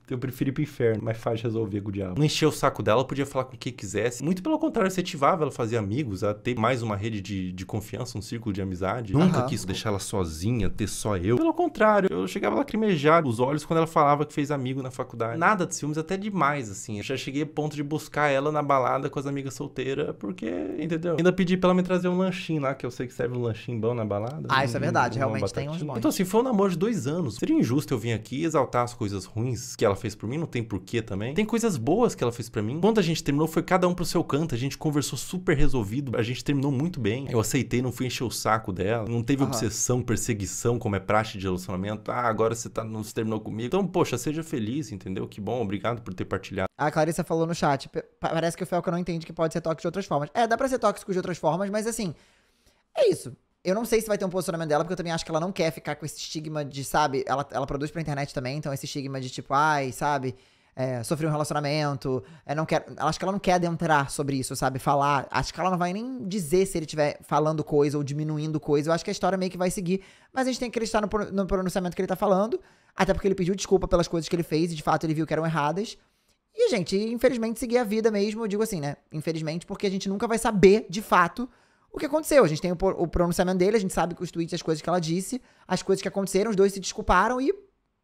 eu preferi ir pro inferno, mas faz resolver com o diabo. Não encher o saco dela, podia falar com quem quisesse. Muito pelo contrário, você ativava ela fazer amigos, a ter mais uma rede de, de confiança, um círculo de amizade. Nunca quis deixar ela sozinha, ter só eu. Pelo contrário, eu chegava a lacrimejar os olhos quando ela falava que fez amigo na faculdade. Nada de ciúmes, até demais, assim. Eu já cheguei a ponto de buscar ela na balada com as amigas solteiras, porque, entendeu? Ainda pedi pra ela me trazer um lanchinho lá, que eu sei que serve um lanchinho bom na balada. Ah, isso é verdade, um, realmente tem uns bons. Então, assim, foi um namoro de dois anos. Seria injusto eu vir aqui exaltar as coisas ruins que ela fez por mim, não tem porquê também. Tem coisas boas que ela fez para mim. Quando a gente terminou, foi cada um pro seu canto, a gente conversou super resolvido, a gente terminou muito bem. Eu aceitei, não fui encher o saco dela, não teve uhum. obsessão, perseguição, como é praxe de relacionamento. Ah, agora você tá, não se terminou comigo. Então, poxa, seja feliz, entendeu? Que bom, obrigado por ter partilhado. A Clarissa falou no chat, parece que o Felca não entende que pode ser tóxico de outras formas. É, dá pra ser tóxico de outras formas, mas assim, é isso. Eu não sei se vai ter um posicionamento dela, porque eu também acho que ela não quer ficar com esse estigma de, sabe, ela, ela produz pra internet também, então esse estigma de tipo, ai, sabe, é, sofrer um relacionamento, é, não quer, ela acho que ela não quer adentrar sobre isso, sabe, falar. Acho que ela não vai nem dizer se ele estiver falando coisa ou diminuindo coisa. Eu acho que a história meio que vai seguir, mas a gente tem que acreditar no, no pronunciamento que ele tá falando, até porque ele pediu desculpa pelas coisas que ele fez e de fato ele viu que eram erradas. E, gente, infelizmente seguir a vida mesmo, eu digo assim, né? Infelizmente, porque a gente nunca vai saber de fato o que aconteceu. A gente tem o, o pronunciamento dele, a gente sabe que os tweets, as coisas que ela disse, as coisas que aconteceram, os dois se desculparam e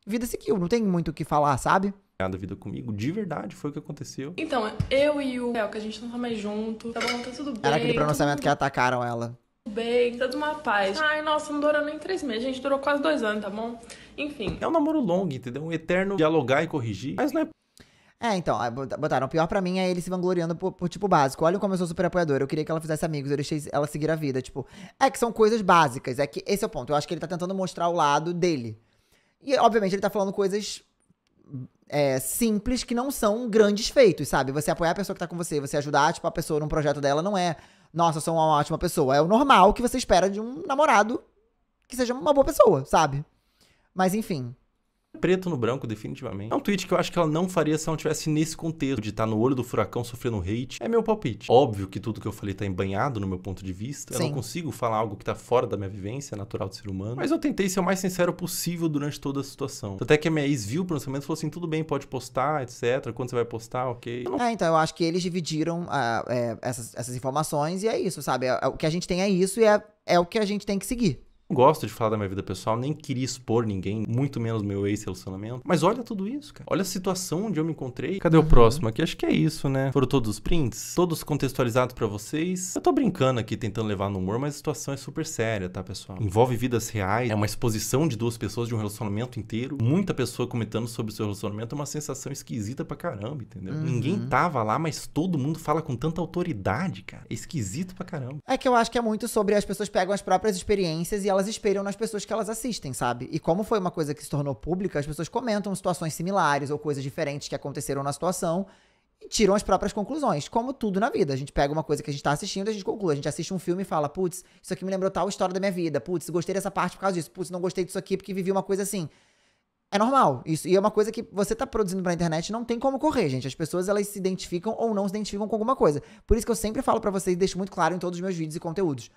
vida seguiu. Não tem muito o que falar, sabe? a vida comigo, de verdade, foi o que aconteceu. Então, eu e o Léo, que a gente não tá mais junto, tá bom, tá tudo bem. Era aquele tá pronunciamento que atacaram ela. Tudo bem, tá de uma paz. Ai, nossa, não durou nem três meses, a gente durou quase dois anos, tá bom? Enfim. É um namoro longo, entendeu? Um eterno dialogar e corrigir, mas não é é, então, ah, botaram pior para mim é ele se vangloriando por, por, tipo básico. Olha como eu sou super apoiador. Eu queria que ela fizesse amigos, eu deixei ela seguir a vida. Tipo, é que são coisas básicas. É que esse é o ponto. Eu acho que ele tá tentando mostrar o lado dele. E, obviamente, ele tá falando coisas é, simples que não são grandes feitos, sabe? Você apoiar a pessoa que tá com você, você ajudar, tipo, a pessoa num projeto dela não é, nossa, eu sou uma ótima pessoa. É o normal que você espera de um namorado que seja uma boa pessoa, sabe? Mas enfim preto no branco, definitivamente. É um tweet que eu acho que ela não faria se ela não tivesse nesse contexto de estar tá no olho do furacão sofrendo hate. É meu palpite. Óbvio que tudo que eu falei tá embanhado no meu ponto de vista. Sim. Eu não consigo falar algo que tá fora da minha vivência natural do ser humano. Mas eu tentei ser o mais sincero possível durante toda a situação. Até que a minha ex viu o pronunciamento e falou assim: tudo bem, pode postar, etc. Quando você vai postar, ok. Não... É, então eu acho que eles dividiram uh, é, essas, essas, informações e é isso, sabe? É, é, o que a gente tem é isso e é, é o que a gente tem que seguir. Não gosto de falar da minha vida pessoal, nem queria expor ninguém, muito menos meu ex-relacionamento. Mas olha tudo isso, cara. Olha a situação onde eu me encontrei. Cadê uhum. o próximo aqui? Acho que é isso, né? Foram todos os prints, todos contextualizados para vocês. Eu tô brincando aqui, tentando levar no humor, mas a situação é super séria, tá, pessoal? Envolve vidas reais, é uma exposição de duas pessoas de um relacionamento inteiro. Muita pessoa comentando sobre o seu relacionamento é uma sensação esquisita pra caramba, entendeu? Uhum. Ninguém tava lá, mas todo mundo fala com tanta autoridade, cara. É esquisito pra caramba. É que eu acho que é muito sobre as pessoas pegam as próprias experiências e elas elas espelham nas pessoas que elas assistem, sabe? E como foi uma coisa que se tornou pública, as pessoas comentam situações similares ou coisas diferentes que aconteceram na situação e tiram as próprias conclusões, como tudo na vida. A gente pega uma coisa que a gente tá assistindo, e a gente conclui. A gente assiste um filme e fala, putz, isso aqui me lembrou tal história da minha vida. Putz, gostei dessa parte por causa disso. Putz, não gostei disso aqui porque vivi uma coisa assim. É normal isso. E é uma coisa que você tá produzindo pra internet não tem como correr, gente. As pessoas, elas se identificam ou não se identificam com alguma coisa. Por isso que eu sempre falo para vocês e deixo muito claro em todos os meus vídeos e conteúdos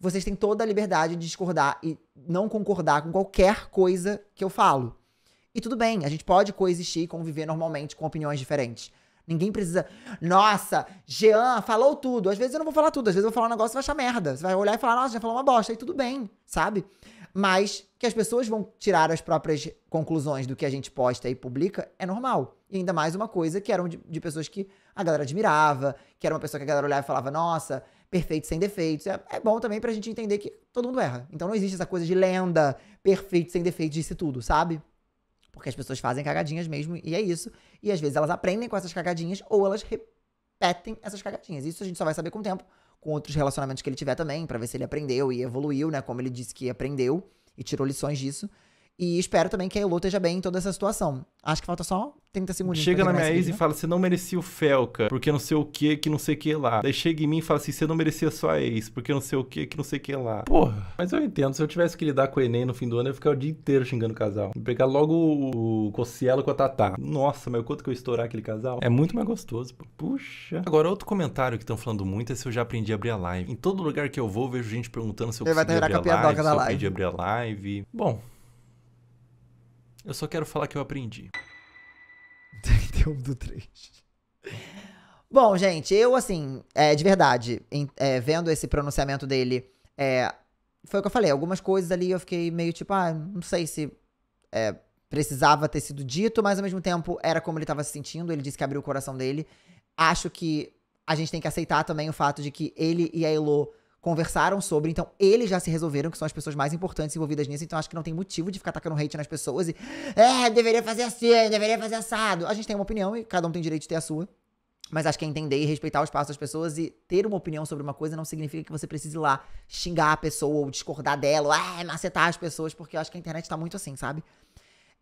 vocês têm toda a liberdade de discordar e não concordar com qualquer coisa que eu falo. E tudo bem, a gente pode coexistir e conviver normalmente com opiniões diferentes. Ninguém precisa. Nossa, Jean falou tudo. Às vezes eu não vou falar tudo, às vezes eu vou falar um negócio e vai achar merda. Você vai olhar e falar, nossa, já falou uma bosta, e tudo bem, sabe? Mas que as pessoas vão tirar as próprias conclusões do que a gente posta e publica é normal. E ainda mais uma coisa que eram de, de pessoas que a galera admirava, que era uma pessoa que a galera olhava e falava, nossa, perfeito sem defeitos. É, é bom também pra gente entender que todo mundo erra. Então não existe essa coisa de lenda, perfeito sem defeitos, disse tudo, sabe? Porque as pessoas fazem cagadinhas mesmo e é isso. E às vezes elas aprendem com essas cagadinhas ou elas repetem essas cagadinhas. Isso a gente só vai saber com o tempo, com outros relacionamentos que ele tiver também, para ver se ele aprendeu e evoluiu, né? Como ele disse que aprendeu e tirou lições disso. E espero também que a Elo esteja bem em toda essa situação. Acho que falta só 30 segundos. Chega na minha ex e fala: você não merecia o Felca, porque não sei o que, que não sei o que lá. Daí chega em mim e fala assim: você não merecia só a ex, porque não sei o que, que não sei o que lá. Porra, mas eu entendo. Se eu tivesse que lidar com o Enem no fim do ano, eu ia ficar o dia inteiro xingando o casal. Vou pegar logo o Cossielo com a Tatá. Nossa, mas quanto que eu estourar aquele casal? É muito mais gostoso, pô. Puxa. Agora, outro comentário que estão falando muito é se eu já aprendi a abrir a live. Em todo lugar que eu vou, vejo gente perguntando se eu consegui abrir a live, se eu aprendi a abrir a live. Bom... Eu só quero falar que eu aprendi. 31 do 3. Bom, gente, eu assim, é, de verdade, em, é, vendo esse pronunciamento dele, é, foi o que eu falei, algumas coisas ali eu fiquei meio tipo, ah, não sei se é, precisava ter sido dito, mas ao mesmo tempo era como ele estava se sentindo, ele disse que abriu o coração dele. Acho que a gente tem que aceitar também o fato de que ele e a Elo conversaram sobre, então eles já se resolveram, que são as pessoas mais importantes envolvidas nisso, então acho que não tem motivo de ficar atacando hate nas pessoas e. É, deveria fazer assim, deveria fazer assado. A gente tem uma opinião e cada um tem direito de ter a sua. Mas acho que é entender e respeitar o espaço das pessoas e ter uma opinião sobre uma coisa não significa que você precise ir lá xingar a pessoa ou discordar dela, ou, é, ah, macetar as pessoas, porque eu acho que a internet tá muito assim, sabe?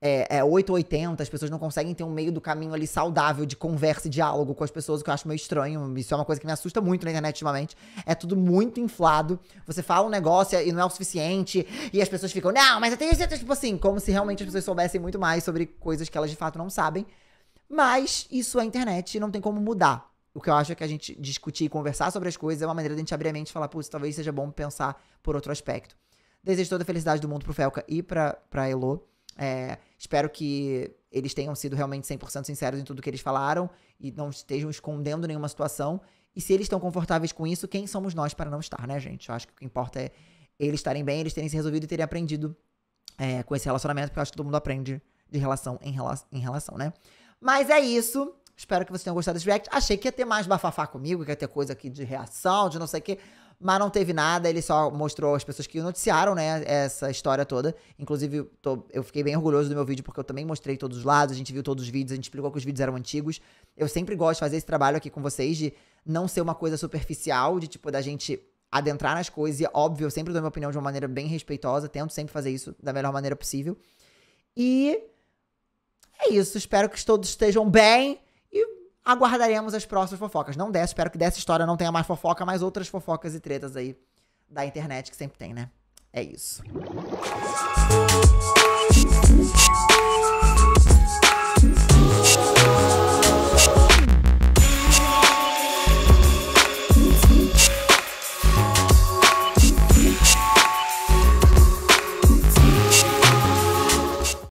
é, é 880, as pessoas não conseguem ter um meio do caminho ali saudável de conversa e diálogo com as pessoas, o que eu acho meio estranho. Isso é uma coisa que me assusta muito na internet ultimamente. É tudo muito inflado. Você fala um negócio e não é o suficiente, e as pessoas ficam, não, mas eu tenho certeza, tipo assim, como se realmente as pessoas soubessem muito mais sobre coisas que elas de fato não sabem. Mas isso é internet e não tem como mudar. O que eu acho é que a gente discutir e conversar sobre as coisas é uma maneira de a gente abrir a mente e falar, putz, talvez seja bom pensar por outro aspecto. Desejo toda a felicidade do mundo pro Felca e pra, pra Elo. É, espero que eles tenham sido realmente 100% sinceros em tudo que eles falaram e não estejam escondendo nenhuma situação. E se eles estão confortáveis com isso, quem somos nós para não estar, né, gente? Eu acho que o que importa é eles estarem bem, eles terem se resolvido e terem aprendido é, com esse relacionamento, porque eu acho que todo mundo aprende de relação em, rela em relação, né? Mas é isso. Espero que vocês tenham gostado desse react. Achei que ia ter mais bafafá comigo, que ia ter coisa aqui de reação, de não sei o quê mas não teve nada, ele só mostrou as pessoas que noticiaram, né, essa história toda. Inclusive, tô, eu fiquei bem orgulhoso do meu vídeo, porque eu também mostrei todos os lados, a gente viu todos os vídeos, a gente explicou que os vídeos eram antigos. Eu sempre gosto de fazer esse trabalho aqui com vocês, de não ser uma coisa superficial, de tipo, da gente adentrar nas coisas, e óbvio, eu sempre dou minha opinião de uma maneira bem respeitosa, tento sempre fazer isso da melhor maneira possível. E é isso, espero que todos estejam bem aguardaremos as próximas fofocas. Não dessa, espero que dessa história não tenha mais fofoca, mas outras fofocas e tretas aí da internet que sempre tem, né? É isso.